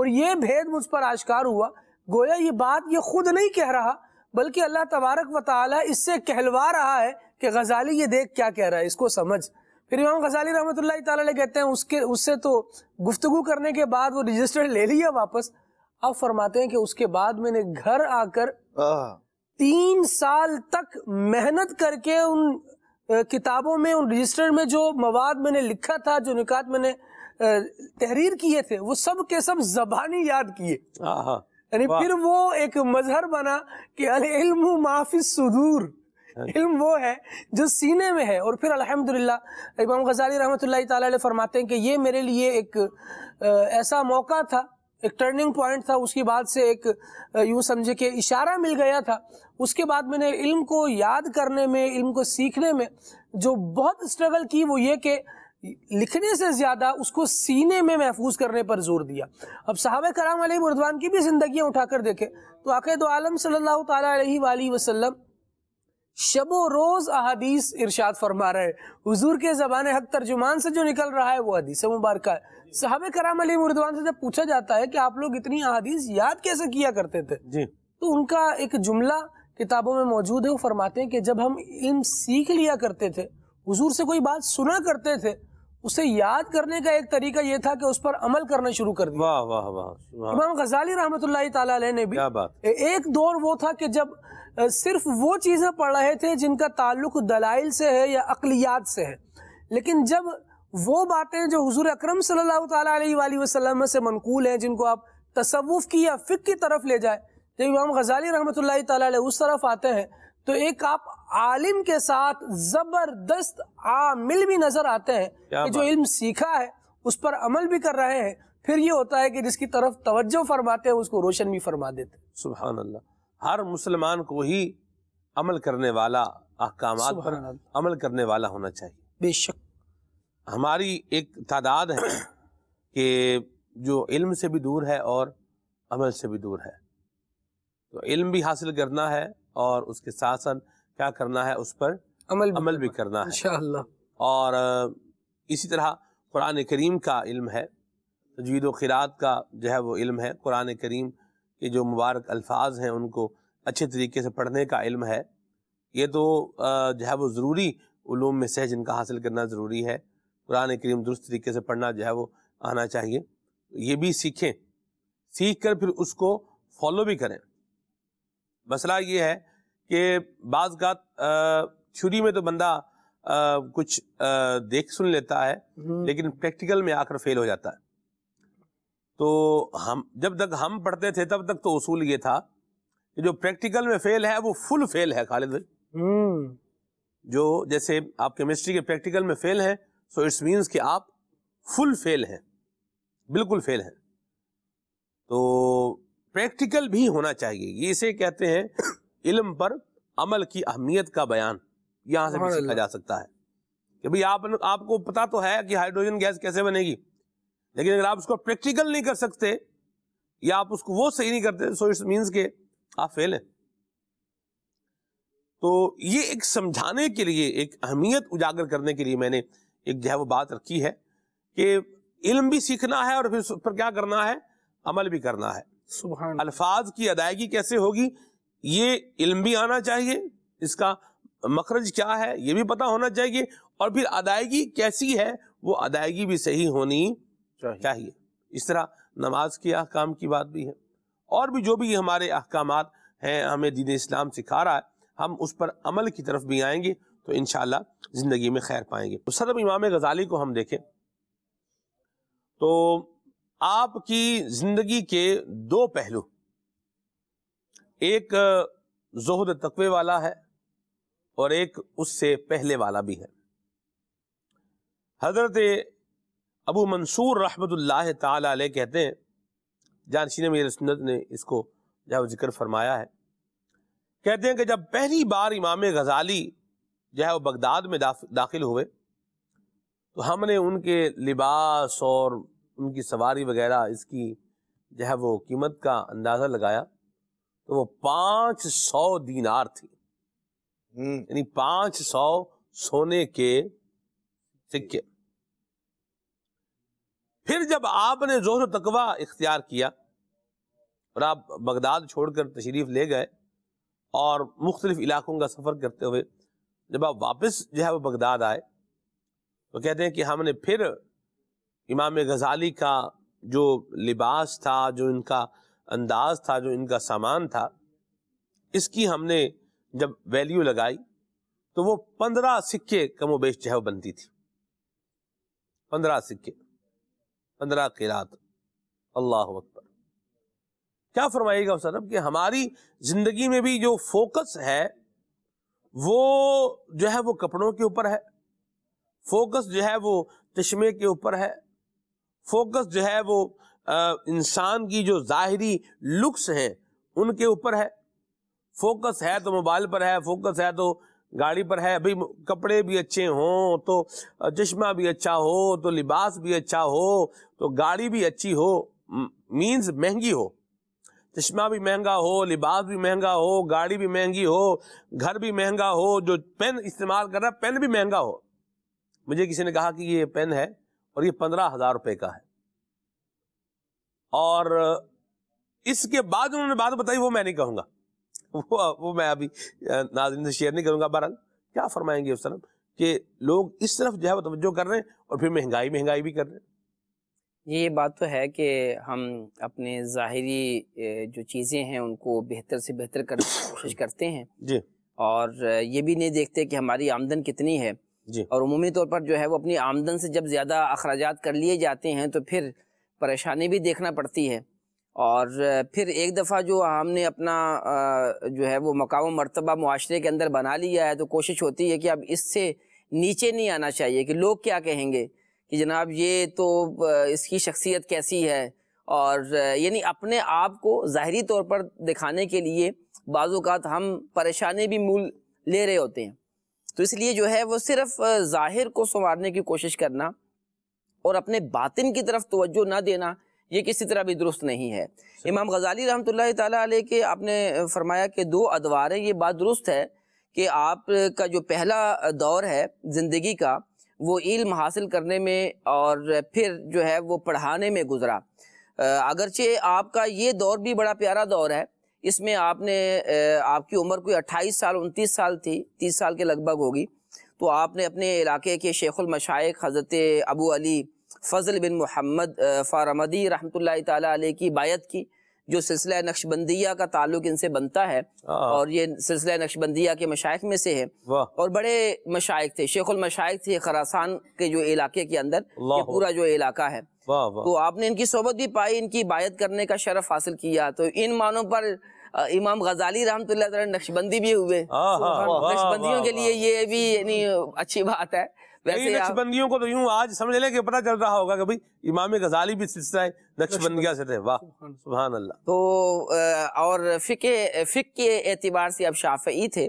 और ये भेद मुझ पर आश्कार हुआ गोया ये बात ये खुद नहीं कह रहा बल्कि अल्लाह तबारक व ताली इससे कहलवा रहा है कि गजाली ये देख क्या कह रहा है इसको समझ फिर इमाम गजाली रहमत ताली कहते हैं उसके उससे तो गुफ्तु करने के बाद वो रजिस्टर ले लिया वापस अब फरमाते हैं कि उसके बाद मैंने घर आकर तीन साल तक मेहनत करके उन किताबों में उन रजिस्टर में जो मवाद मैंने लिखा था जो निकात मैंने तहरीर किए थे वो सब के सब जबानी याद किए यानी फिर वो एक मजहर बना कि अल इल्म माफिस सुदूर [LAUGHS] इल्म वो है जो सीने में है और फिर अल्हम्दुलिल्लाह इमाम गजाली रहमत ताली फरमाते हैं कि ये मेरे लिए एक ऐसा मौका था एक टर्निंग पॉइंट था उसके बाद से एक यूं समझे कि इशारा मिल गया था उसके बाद मैंने इल्म को याद करने में इल्म को सीखने में जो बहुत स्ट्रगल की वो ये कि लिखने से ज़्यादा उसको सीने में महफूज करने पर जोर दिया अब साहब कराम अली मुरदवान की भी जिंदगी उठाकर देखें तो आके तो आलम सल्ला शबो रोज अहदीस इरशाद फरमा रहे हैं हुजूर के जबान हक तर्जुमान से जो निकल रहा है वो हदीस मुबारक है साहब कराम अली मुर्दवान से जब पूछा जाता है कि आप लोग इतनी अहदीस याद कैसे किया करते थे जी तो उनका एक जुमला किताबों में मौजूद है वो फरमाते हैं कि जब हम इन सीख लिया करते थे हुजूर से कोई बात सुना करते थे उसे याद करने का एक तरीका यह था कि उस पर अमल करना शुरू कर दिया वाह वाह वाह इमाम गजाली रहमत ने भी एक दौर वो था कि जब सिर्फ वो चीज़ें पढ़ रहे थे जिनका ताल्लुक दलाइल से है या अकलियात से है लेकिन जब वो बातें जो हजूर अक्रम सल्ला से मनकूल हैं जिनको आप तसवुफ़ की या फ़िक की तरफ ले जाए जब इमाम गजाली रहमत उस तरफ आते हैं तो एक आप आलिम के साथ ज़बरदस्त आमिल भी नज़र आते हैं कि जो इल्म सीखा है उस पर अमल भी कर रहे हैं फिर ये होता है कि जिसकी तरफ तवज्जो फरमाते हैं उसको रोशन भी फरमा देते हैं सुबह अल्लाह हर मुसलमान को ही अमल करने वाला अहकाम पर अमल करने वाला होना चाहिए बेशक हमारी एक तादाद है कि जो इल्म से भी दूर है और अमल से भी दूर है तो इल्म भी हासिल करना है और उसके साथ साथ क्या करना है उस पर अमल भी अमल भी करना है और इसी तरह कुरान करीम का इल्म है तजवीद खिरात का जो है वो इल्म है कुरान करीम कि जो मुबारक अल्फाज हैं उनको अच्छे तरीके से पढ़ने का इल्म है ये तो जो है वो ज़रूरी ूम में से जिनका हासिल करना ज़रूरी है कुरान करीम दुरुस्त तरीके से पढ़ना जो है वो आना चाहिए ये भी सीखें सीख कर फिर उसको फॉलो भी करें मसला ये है कि बाज़ का थ्यूरी में तो बंदा आ, कुछ आ, देख सुन लेता है हम्म। लेकिन प्रैक्टिकल में आकर फेल हो जाता है तो हम जब तक हम पढ़ते थे तब तक तो उसूल ये था कि जो प्रैक्टिकल में फेल है वो फुल फेल है खालिद भाई हम्म। जो जैसे आप केमिस्ट्री के प्रैक्टिकल में फेल हैं सो इट्स मीन्स कि आप फुल फेल हैं बिल्कुल फेल हैं तो प्रैक्टिकल भी होना चाहिए ये इसे कहते हैं इल्म पर अमल की अहमियत का बयान यहाँ से भी सीखा जा सकता है कि भाई आप आपको पता तो है कि हाइड्रोजन गैस कैसे बनेगी लेकिन अगर आप उसको प्रैक्टिकल नहीं कर सकते या आप उसको वो सही नहीं करते सो इट्स मीन्स के आप फेल हैं तो ये एक समझाने के लिए एक अहमियत उजागर करने के लिए मैंने एक जो है वो बात रखी है कि इल्म भी सीखना है और फिर उस पर क्या करना है अमल भी करना है सुबह अल्फाज की अदायगी कैसे होगी ये इल्म भी आना चाहिए इसका मखरज क्या है ये भी पता होना चाहिए और फिर अदायगी कैसी है वो अदायगी भी सही होनी चाहिए, चाहिए। इस तरह नमाज के अहकाम की बात भी है और भी जो भी हमारे अहकाम हैं हमें दीन इस्लाम सिखा रहा है हम उस पर अमल की तरफ भी आएंगे तो इन ज़िंदगी में खैर पाएंगे तो सदम इमाम गज़ाली को हम देखें तो आपकी ज़िंदगी के दो पहलू एक जहद तकवे वाला है और एक उससे पहले वाला भी है हजरत अबू मंसूर रहमत ताल कहते हैं जानशीन मेर सुन्नत ने इसको जो जिक्र फरमाया है कहते हैं कि जब पहली बार इमाम गज़ाली जो है वो बगदाद में दाखिल हुए तो हमने उनके लिबास और उनकी सवारी वगैरह इसकी जो है वो कीमत का अंदाज़ा लगाया तो वो पाँच सौ दीनार थी हम्म। यानी पाँच सौ सोने के सिक्के फिर जब आपने ज़ोर तकवा इख्तियार किया और आप बगदाद छोड़कर तशरीफ़ ले गए और मुख्तलिफ इलाकों का सफ़र करते हुए जब आप वापस जो है वो बगदाद आए तो कहते हैं कि हमने फिर इमाम गजाली का जो लिबास था जो इनका अंदाज था जो इनका सामान था इसकी हमने जब वैल्यू लगाई तो वो पंद्रह सिक्के कमोबेश जो है वो बनती थी पंद्रह सिक्के पंद्रह किरात अल्लाह अकबर क्या फरमाइएगा उस कि हमारी ज़िंदगी में भी जो फोकस है वो जो है वो कपड़ों के ऊपर है फोकस जो है वो चश्मे के ऊपर है फोकस जो है वो इंसान की जो ज़ाहरी लुक्स हैं उनके ऊपर है फोकस है तो मोबाइल पर है फोकस है तो गाड़ी पर है अभी कपड़े भी अच्छे हों तो चश्मा भी अच्छा हो तो लिबास भी अच्छा हो तो गाड़ी भी अच्छी हो मीन्स महंगी हो चश्मा भी महंगा हो लिबास भी महंगा हो गाड़ी भी महंगी हो घर भी महंगा हो जो पेन इस्तेमाल कर रहा है पेन भी महंगा हो मुझे किसी ने कहा कि ये पेन है और ये पंद्रह हजार रुपये का है और इसके बाद उन्होंने बात बताई वो मैं नहीं कहूँगा वो वो मैं अभी नाजरीन से शेयर नहीं करूँगा बहरहाल क्या फरमाएंगे उस तरफ कि लोग इस तरफ जो है वो तवज्जो कर रहे हैं और फिर महंगाई महंगाई भी कर रहे हैं ये बात तो है कि हम अपने ज़ाहरी जो चीज़ें हैं उनको बेहतर से बेहतर करने की कोशिश करते हैं जी और ये भी नहीं देखते कि हमारी आमदन कितनी है जी और उमूमी तौर पर जो है वो अपनी आमदन से जब ज़्यादा अखराज कर लिए जाते हैं तो फिर परेशानी भी देखना पड़ती है और फिर एक दफ़ा जो हमने अपना जो है वो मकाम मरतबा माशरे के अंदर बना लिया है तो कोशिश होती है कि अब इससे नीचे नहीं आना चाहिए कि लोग क्या कहेंगे कि जनाब ये तो इसकी शख्सियत कैसी है और यानी अपने आप को ज़ाहरी तौर पर दिखाने के लिए बाज़ात हम परेशानी भी मूल ले रहे होते हैं तो इसलिए जो है वो सिर्फ़ ज़ाहिर को संवारने की कोशिश करना और अपने बातिन की तरफ तोज्जो ना देना ये किसी तरह भी दुरुस्त नहीं है इमाम गजाली रहमत ला के आपने फरमाया कि दो अदवार हैं ये बात दुरुस्त है कि आपका जो पहला दौर है ज़िंदगी का वो इल्म हासिल करने में और फिर जो है वो पढ़ाने में गुजरा अगरचे आपका ये दौर भी बड़ा प्यारा दौर है इसमें आपने आपकी उम्र कोई अट्ठाईस साल उनतीस साल थी तीस साल के लगभग होगी तो आपने अपने इलाके के शेखुल हज़रत अबू अली फ़जल बिन मोहम्मद फारमदी रहमत की बायत की जो सिलसिला नक्शबंदिया का ताल्लुक इनसे बनता है हाँ। और ये सिलसिला नक्शबंदिया के मशाइक में से है और बड़े मशाइक थे शेख मशाइक थे खरासान के जो इलाके के अंदर ये पूरा जो इलाका है वाह वाह तो आपने इनकी सोबत भी पाई इनकी बायत करने का शरफ हासिल किया तो इन मानों पर इमाम गजाली रहमत नक्शबंदी भी हुए हाँ, हाँ, नक्शबंदियों के लिए ये भी अच्छी बात है वैसे नक्शबंदियों को तो यूं आज समझ ले कि पता चल रहा होगा कि भाई इमाम गजाली भी सिलसिला है नक्शबंदिया से थे वाह सुबह अल्लाह तो और फिके फिक के एतबार से अब शाफी थे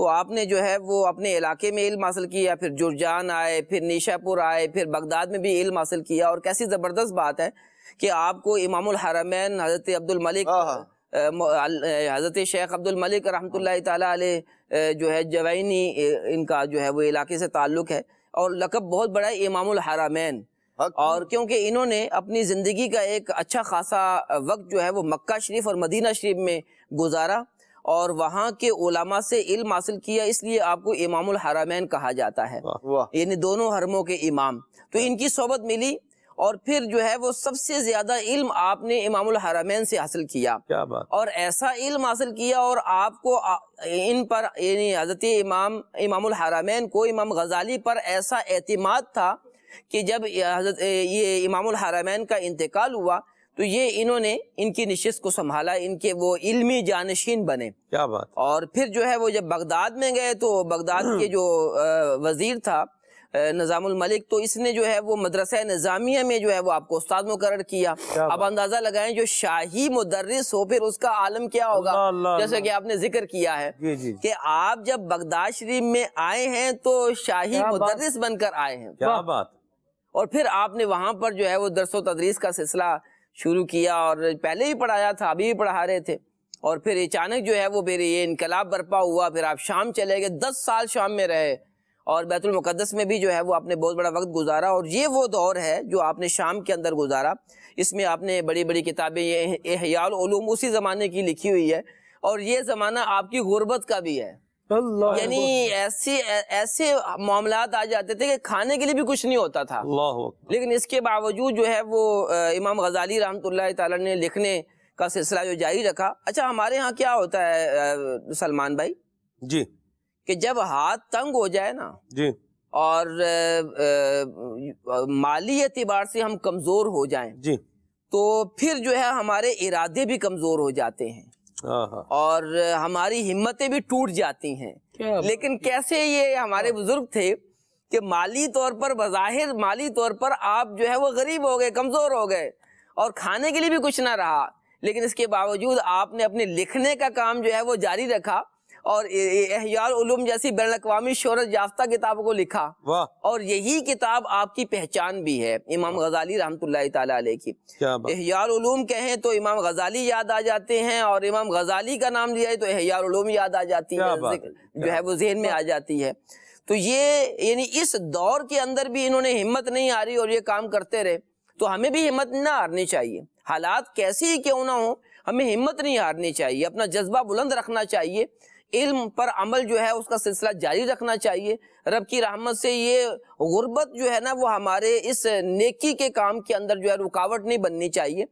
तो आपने जो है वो अपने इलाके में इल्म हासिल किया फिर जुर्जान आए फिर निशापुर आए फिर बगदाद में भी इल्म हासिल किया और कैसी ज़बरदस्त बात है कि आपको इमाम हरमैन हज़रत अब्दुल मलिक हाँ, हाँ। हज़रत शेख अब्दुल मलिक रहमतुल्लाह ताला जो है जवैनी इनका जो है वो इलाके से ताल्लुक़ है और लकब बहुत बड़ा है इमामुल हरामैन और क्योंकि इन्होंने अपनी ज़िंदगी का एक अच्छा खासा वक्त जो है वो मक्का शरीफ और मदीना शरीफ में गुजारा और वहाँ के ओलामा से इल्म हासिल किया इसलिए आपको इमामुल हरामैन कहा जाता है यानी दोनों हरमों के इमाम तो हाँ। इनकी सोबत मिली और फिर जो है वो सबसे ज्यादा इल्म आपने इमाम हरामैन से हासिल किया क्या बात और ऐसा इल्म हासिल किया और आपको इन पर यानी हजरत इमाम इमाम हरामैन को इमाम गजाली पर ऐसा एतमाद था कि जब हजरत ये इमाम हरामैन का इंतकाल हुआ तो ये इन्होंने इनकी नशस्त को संभाला इनके वो इल्मी जानशीन बने क्या बात और फिर जो है वो जब बगदाद में गए तो बगदाद के [CLEARS THROAT] जो वजीर था निज़ामलिक तो इसने जो है वो मदरसा निज़ामिया में जो है वो आपको उस्ताद मुकर किया अब अंदाज़ा लगाए जो शाही मुदर्रिस हो फिर उसका आलम क्या होगा जैसे कि आपने जिक्र किया है कि आप जब बगदाद शरीफ में आए हैं तो शाही मुदर्रिस बनकर आए हैं क्या बात और फिर आपने वहां पर जो है वो दरसो तदरीस का सिलसिला शुरू किया और पहले भी पढ़ाया था अभी भी पढ़ा रहे थे और फिर अचानक जो है वो मेरे ये इनकलाब बर्पा हुआ फिर आप शाम चले गए दस साल शाम में रहे और बैतुलमक़दस में भी जो है वो आपने बहुत बड़ा वक्त गुजारा और ये वो दौर है जो आपने शाम के अंदर गुजारा इसमें आपने बड़ी बड़ी किताबें ये एहयालूम उसी ज़माने की लिखी हुई है और ये ज़माना आपकी गुर्बत का भी है यानी ऐसे ऐसे मामला आ जाते थे कि खाने के लिए भी कुछ नहीं होता था लेकिन इसके बावजूद जो है वो इमाम गजाली रहमत ने लिखने का सिलसिला जो जारी रखा अच्छा हमारे यहाँ क्या होता है सलमान भाई जी कि जब हाथ तंग हो जाए ना जी और आ, आ, माली एतबार से हम कमजोर हो जाए जी तो फिर जो है हमारे इरादे भी कमजोर हो जाते हैं हाँ, हाँ। और हमारी हिम्मतें भी टूट जाती हैं लेकिन कैसे ये हमारे हाँ। बुजुर्ग थे कि माली तौर पर बाहिर माली तौर पर आप जो है वो गरीब हो गए कमज़ोर हो गए और खाने के लिए भी कुछ ना रहा लेकिन इसके बावजूद आपने अपने लिखने का काम जो है वो जारी रखा और एहयालूम जैसी बैन अवी शहरत याफ्ता किताबों को लिखा वाह और यही किताब आपकी पहचान भी है इमाम गजाली रहमत की एहयालूम कहें तो इमाम गजाली याद आ जाते हैं और इमाम गजाली का नाम लिया तो एहयालूम याद आ जाती है जो है वो जहन में आ जाती है तो ये यानी इस दौर के अंदर भी इन्होंने हिम्मत नहीं हारी और ये काम करते रहे तो हमें भी हिम्मत ना हारनी चाहिए हालात कैसे ही क्यों ना हो हमें हिम्मत नहीं हारनी चाहिए अपना जज्बा बुलंद रखना चाहिए इल्म पर अमल जो है उसका सिलसिला जारी रखना चाहिए रब की रहमत से ये गुर्बत जो है ना वो हमारे इस नेकी के काम के अंदर जो है रुकावट नहीं बननी चाहिए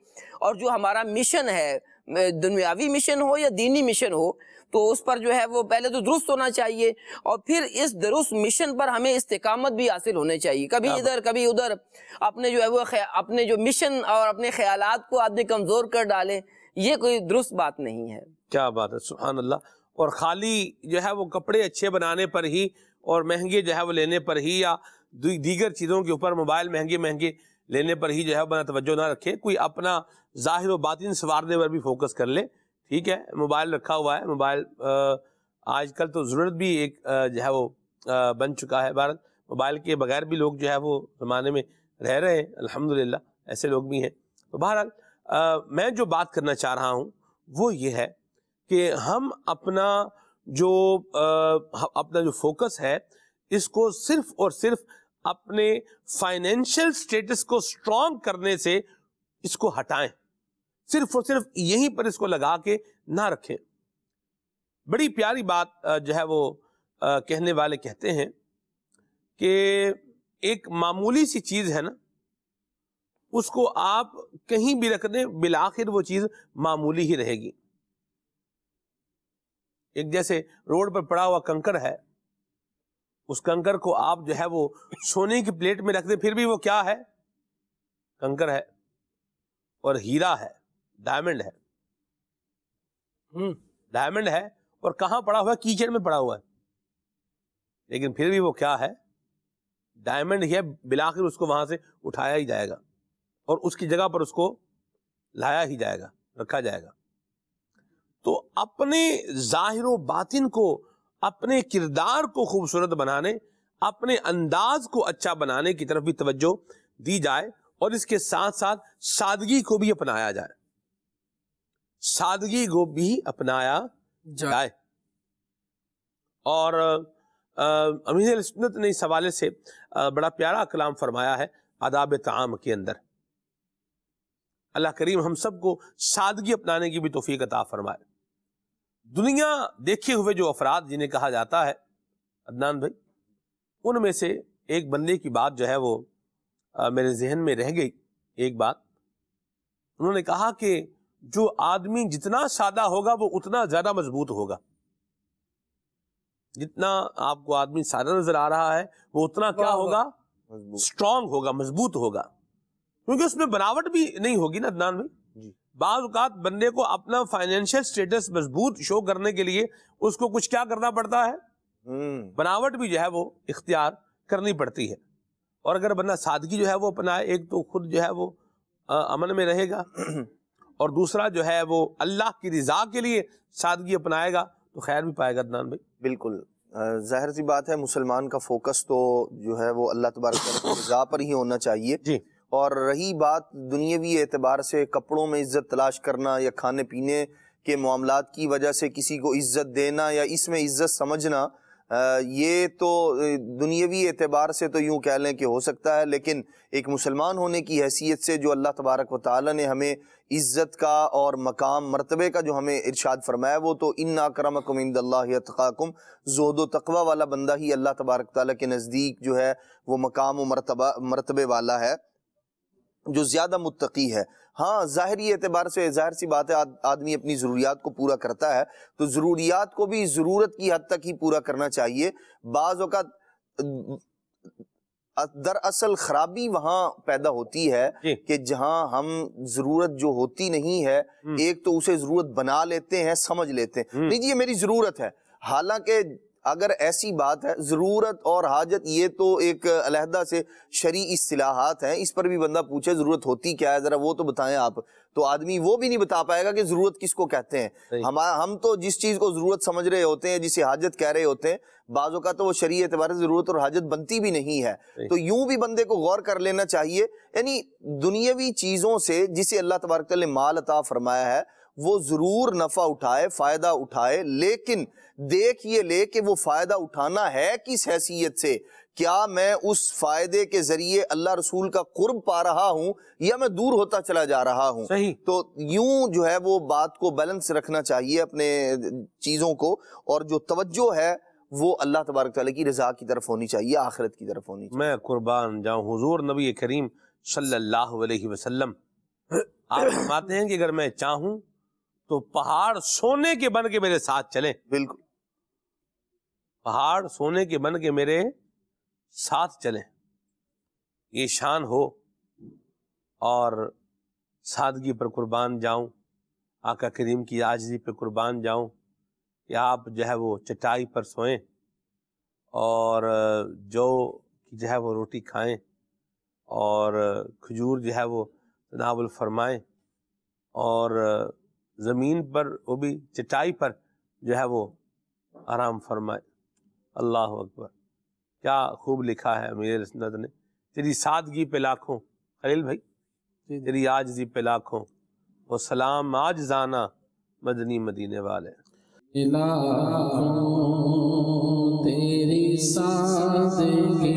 और जो हमारा मिशन है दुनियावी मिशन हो या दीनी मिशन हो तो उस पर जो है वो पहले तो दुरुस्त होना चाहिए और फिर इस दुरुस्त मिशन पर हमें इस्तेकामत भी हासिल होने चाहिए कभी हाँ। इधर कभी उधर अपने जो है वो अपने जो मिशन और अपने ख्याल को आदमी कमज़ोर कर डाले ये कोई दुरुस्त बात नहीं है क्या बात है सुबह अल्लाह और खाली जो है वो कपड़े अच्छे बनाने पर ही और महंगे जो है वो लेने पर ही या दीगर चीज़ों के ऊपर मोबाइल महंगे महंगे लेने पर ही जो है बना तवज्जो ना रखे कोई अपना ज़ाहिर व बातिन संवारने पर भी फोकस कर ले ठीक है मोबाइल रखा हुआ है मोबाइल आजकल तो ज़रूरत भी एक जो है वो बन चुका है भारत मोबाइल के बगैर भी लोग जो है वो ज़माने में रह रहे हैं अल्हम्दुलिल्लाह ऐसे लोग भी हैं तो बहरहाल मैं जो बात करना चाह रहा हूँ वो ये है कि हम अपना जो आ, अपना जो फोकस है इसको सिर्फ और सिर्फ अपने फाइनेंशियल स्टेटस को स्ट्रॉन्ग करने से इसको हटाएं सिर्फ और सिर्फ यहीं पर इसको लगा के ना रखें बड़ी प्यारी बात जो है वो कहने वाले कहते हैं कि एक मामूली सी चीज़ है ना उसको आप कहीं भी रख दें बिलाखिर वो चीज़ मामूली ही रहेगी एक जैसे रोड पर पड़ा हुआ कंकर है उस कंकर को आप जो है वो सोने की प्लेट में रख दे फिर भी वो क्या है कंकर है और हीरा है डायमंड है हम्म। डायमंड है और कहा पड़ा हुआ है कीचड़ में पड़ा हुआ है लेकिन फिर भी वो क्या है डायमंड है बिलाकर उसको वहां से उठाया ही जाएगा और उसकी जगह पर उसको लाया ही जाएगा रखा जाएगा तो अपने ज़ाहिर बातिन को अपने किरदार को खूबसूरत बनाने अपने अंदाज को अच्छा बनाने की तरफ भी तवज्जो दी जाए और इसके साथ साथ सादगी को भी अपनाया जाए सादगी को भी अपनाया जाए और अमीन सुन्नत ने इस हवाले से आ, बड़ा प्यारा कलाम फरमाया है आदाब ताम के अंदर अल्लाह करीम हम सबको सादगी अपनाने की भी तोफ़ी अता फरमाए दुनिया देखे हुए जो अफराद जिन्हें कहा जाता है अदनान भाई उनमें से एक बंदे की बात जो है वो आ, मेरे जहन में रह गई एक बात उन्होंने कहा कि जो आदमी जितना सादा होगा वो उतना ज़्यादा मजबूत होगा जितना आपको आदमी सादा नजर आ रहा है वो उतना क्या होगा स्ट्रांग होगा मजबूत होगा क्योंकि उसमें बनावट भी नहीं होगी ना अदनान भाई बाज़ात बंदे को अपना फाइनेंशियल स्टेटस मजबूत शो करने के लिए उसको कुछ क्या करना पड़ता है हम्म। बनावट भी जो है वो इख्तियार करनी पड़ती है और अगर बंदा सादगी जो है वो अपनाए एक तो खुद जो है वो आ, अमन में रहेगा [CLEARS THROAT] और दूसरा जो है वो अल्लाह की रजा के लिए सादगी अपनाएगा तो खैर भी पाएगा अदनान भाई बिल्कुल ज़ाहिर सी बात है मुसलमान का फोकस तो जो है वो अल्लाह तबारक रजा पर ही होना चाहिए जी और रही बात दुनियावी एतबार से कपड़ों में इज़्ज़त तलाश करना या खाने पीने के मामला की वजह से किसी को इज़्ज़त देना या इसमें इज़्ज़त समझना ये तो दुनियावी एतबार से तो यूँ कह लें कि हो सकता है लेकिन एक मुसलमान होने की हैसियत से जो अल्लाह तबारक व ताली ने हमें इज़्ज़त का और मकाम मरतबे का जो हमें इरशाद फरमाया वो तो इन नाकरमकुम इंदल्लाकुम जहद तकवा वाला बंदा ही अल्लाह तबारक ताली के नज़दीक जो है वो मकाम व मरतबा मरतबे वाला है जो ज़्यादा मुतकी है हाँ ज़ाहरी एतबार से ज़ाहिर सी बात है आदमी अपनी ज़रूरियात को पूरा करता है तो ज़रूरियात को भी ज़रूरत की हद तक ही पूरा करना चाहिए बाज़ अवत दरअसल खराबी वहां पैदा होती है कि जहां हम जरूरत जो होती नहीं है हम्म। एक तो उसे जरूरत बना लेते हैं समझ लेते हैं हम्म। नहीं जी ये मेरी जरूरत है हालांकि अगर ऐसी बात है ज़रूरत और हाजत ये तो एक अलहदा से शरी असलाहत हैं इस पर भी बंदा पूछे ज़रूरत होती क्या है ज़रा वो तो बताएं आप तो आदमी वो भी नहीं बता पाएगा कि ज़रूरत किसको कहते हैं हम हम तो जिस चीज़ को ज़रूरत समझ रहे होते हैं जिसे हाजत कह रहे होते हैं बाज़ों का तो वो शरी एतबार से ज़रूरत और हाजत बनती भी नहीं है तो यूं भी बंदे को गौर कर लेना चाहिए यानी दुनियावी चीज़ों से जिसे अल्लाह तबारक माल अता फरमाया है वो ज़रूर नफ़ा उठाए फ़ायदा उठाए लेकिन देख ये ले कि वो फायदा उठाना है किस हैसियत से क्या मैं उस फायदे के जरिए अल्लाह रसूल का कुर्ब पा रहा हूं या मैं दूर होता चला जा रहा हूं सही। तो यूं जो है वो बात को बैलेंस रखना चाहिए अपने चीजों को और जो तवज्जो है वो अल्लाह तबारक ताली की रजा की तरफ होनी चाहिए आखिरत की तरफ होनी चाहिए मैं कुर्बान जाऊं हुजूर नबी करीम सल्लल्लाहु अलैहि वसल्लम आप फरमाते हैं कि अगर मैं चाहूं तो पहाड़ सोने के बन के मेरे साथ चले बिल्कुल पहाड़ सोने के बन के मेरे साथ चलें ये शान हो और सादगी पर कुर्बान जाऊं आका करीम की आजजी पर कुर्बान जाऊं कि आप जो है वो चटाई पर सोएं और जो जो है वो रोटी खाएं और खजूर जो है वो तनावल फरमाएं और ज़मीन पर वो भी चटाई पर जो है वो आराम फरमाएं अल्लाह अकबर क्या खूब लिखा है अमीर रसनत ने तेरी सादगी पे लाखों खलील भाई तेरी आजजी पे लाखों वो सलाम आज जाना मदनी मदीने वाले तेरी सादगी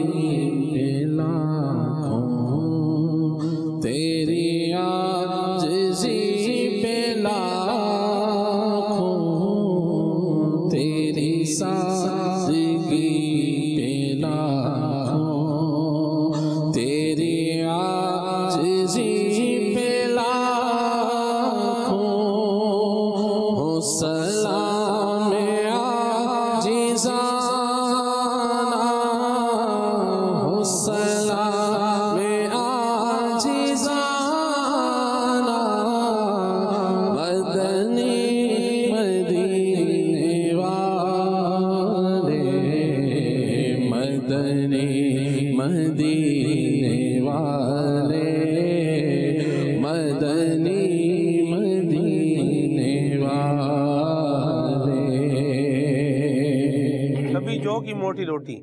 कभी जो की मोटी रोटी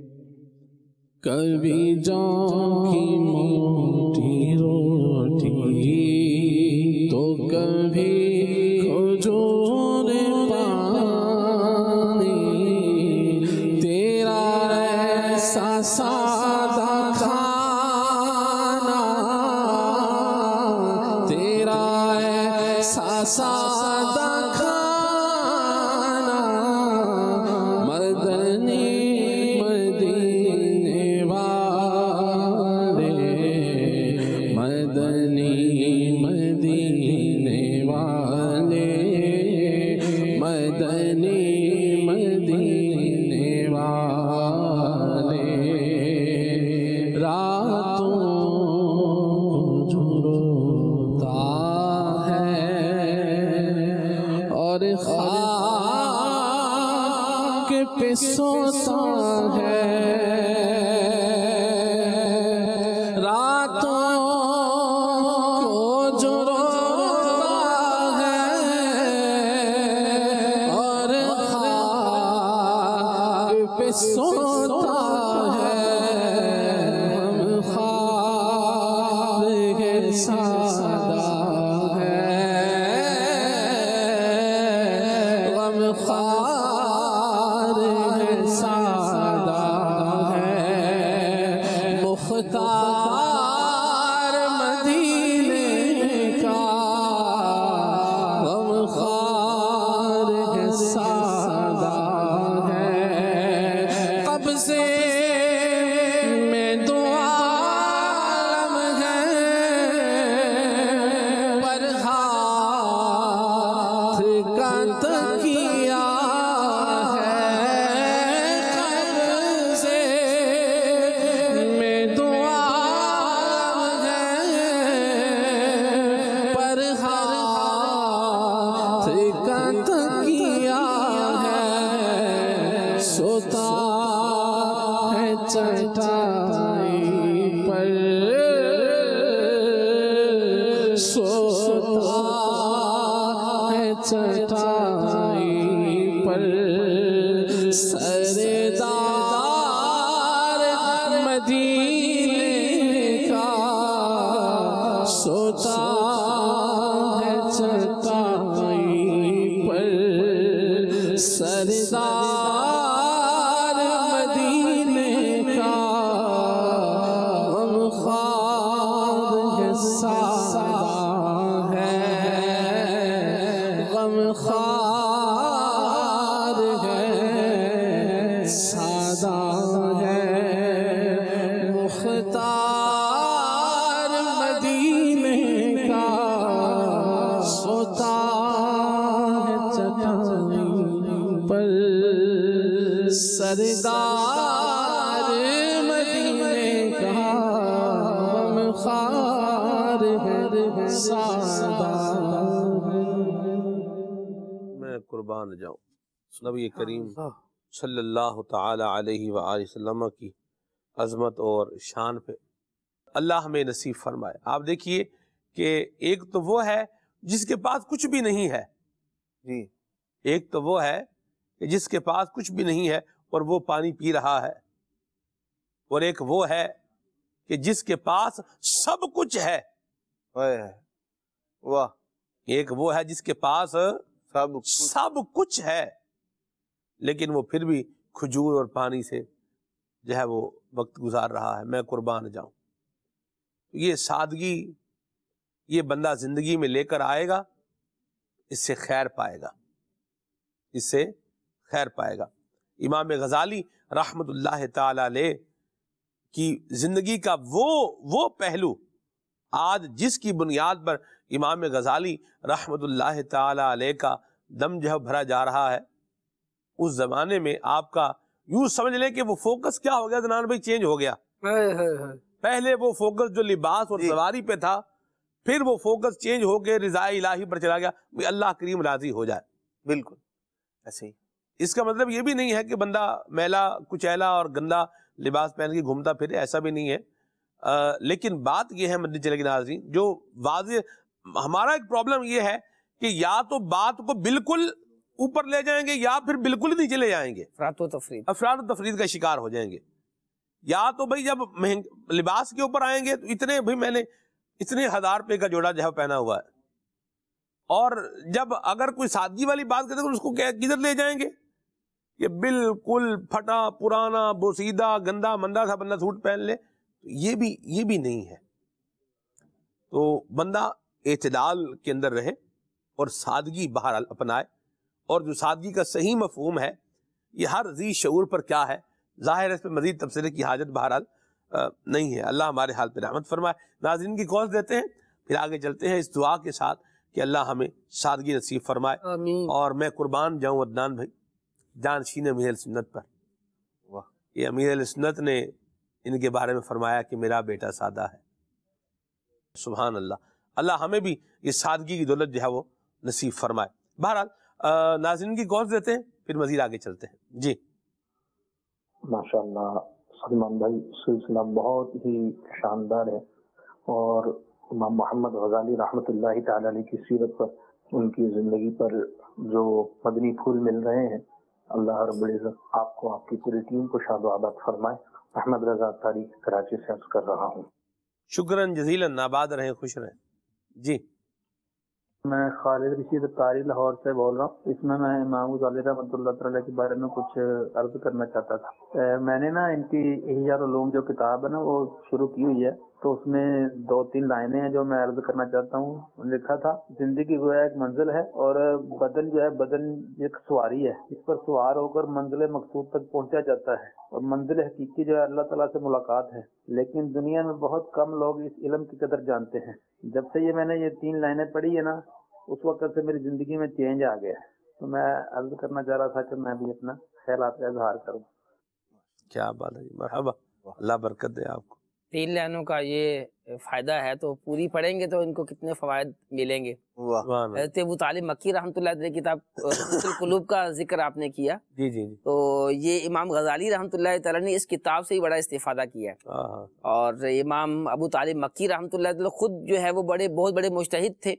कभी जो की मोटी पर सरदार मदीने का खार है सादा मैं कुर्बान जाऊं नबी करीम सल्लल्लाहु अलैहि वसल्लम की अजमत और शान पे अल्लाह हमें नसीब फरमाए आप देखिए कि एक तो वो है जिसके पास कुछ भी नहीं है जी एक तो वो है कि जिसके पास कुछ भी नहीं है और वो पानी पी रहा है और एक वो है कि जिसके पास सब कुछ है वाह एक वो है जिसके पास सब कुछ। सब कुछ है लेकिन वो फिर भी खजूर और पानी से जो है वो वक्त गुजार रहा है मैं कुर्बान जाऊं ये सादगी ये बंदा जिंदगी में लेकर आएगा इससे खैर पाएगा इससे खैर पाएगा इमाम गजाली रहमत ताले की ज़िंदगी का वो वो पहलू आज जिसकी बुनियाद पर इमाम गजाली रहमत ताले का दम जह भरा जा रहा है उस ज़माने में आपका यू समझ लें कि वो फोकस क्या हो गया जनान भाई चेंज हो गया है है है। पहले वो फोकस जो लिबास और सवारी पे था फिर वो फोकस चेंज होकर रिजाई इलाही पर चला गया अल्लाह करीम राजी हो जाए बिल्कुल ऐसे ही इसका मतलब ये भी नहीं है कि बंदा मैला कुचैला और गंदा लिबास पहन के घूमता फिरे ऐसा भी नहीं है आ, लेकिन बात यह है मद्दी के नाजरीन जो वाज हमारा एक प्रॉब्लम यह है कि या तो बात को बिल्कुल ऊपर ले जाएंगे या फिर बिल्कुल नीचे ले जाएंगे अफराद तफरीद का शिकार हो जाएंगे या तो भाई जब लिबास के ऊपर आएंगे तो इतने भाई मैंने इतने हजार रुपये का जोड़ा जो पहना हुआ है और जब अगर कोई सादगी वाली बात करते तो उसको किधर ले जाएंगे ये बिल्कुल फटा पुराना बोसीदा गंदा मंदा सा बंदा सूट पहन ले तो ये भी ये भी नहीं है तो बंदा एतदाल के अंदर रहे और सादगी बाहर अपनाए और जो सादगी का सही मफहम है ये हर जी शूर पर क्या है ज़ाहिर है इस पर मजीद तबसरे की हाजत बहरहाल नहीं है अल्लाह हमारे हाल पर रहमत फरमाए नाजरीन की कौस देते हैं फिर आगे चलते हैं इस दुआ के साथ कि अल्लाह हमें सादगी नसीब फरमाए और मैं कुर्बान जाऊँ अदनान भाई जानशीन अमीर सुन्नत पर वाह ये अमीर सुन्नत ने इनके बारे में फरमाया कि मेरा बेटा सादा है सुबहान अल्लाह अल्लाह हमें भी ये सादगी की दौलत जो है वो नसीब फरमाए बहरहाल नाजिन की गौर देते हैं फिर मजीद आगे चलते हैं जी माशा सलमान भाई सिलसिला बहुत ही शानदार है और इमाम मोहम्मद गजाली रहमत की सीरत पर उनकी ज़िंदगी पर जो मदनी फूल मिल रहे हैं अल्लाह रबुल्ज़त आपको आपकी पूरी टीम को शादो आबाद फरमाए अहमद रजा तारीख कराची से अर्ज कर रहा हूँ शुक्रन जजीलन आबाद रहें खुश रहें जी मैं खालिद रशीद तारी लाहौर से बोल रहा हूँ इसमें मैं इमाम रमतल्ला के बारे में कुछ अर्ज करना चाहता था मैंने ना इनकी एहियालूम जो किताब है ना वो शुरू की हुई है तो उसमें दो तीन लाइनें हैं जो मैं अर्ज करना चाहता हूँ लिखा था जिंदगी है एक मंजिल है और बदन जो है बदन एक सवारी है इस पर सवार होकर मंजिल मकसूद तक पहुँचा जाता है और मंजिल हकीकी जो है अल्लाह तला से मुलाकात है लेकिन दुनिया में बहुत कम लोग इस इलम की कदर जानते हैं जब से ये मैंने ये तीन लाइनें पढ़ी है ना उस वक्त से मेरी जिंदगी में चेंज आ गया तो मैं अर्ज करना चाह रहा था कि मैं भी अपना ख्याल का इजहार करूँ क्या बात है अल्लाह बरकत दे आपको तीन लाइनों का ये फायदा है तो पूरी पढ़ेंगे तो इनको कितने फवायद मिलेंगे मक्की रहमतुल्लाह किताब [LAUGHS] कुलूब का जिक्र आपने किया जी जी तो ये इमाम गजाली रहमतुल्लाह ताला ने इस किताब से ही बड़ा इस्तीफादा किया है हाँ, हाँ। और इमाम अबू तालिब मक्की रहमतुल्लाह खुद जो है वो बड़े बहुत बड़े मुश्तहिद थे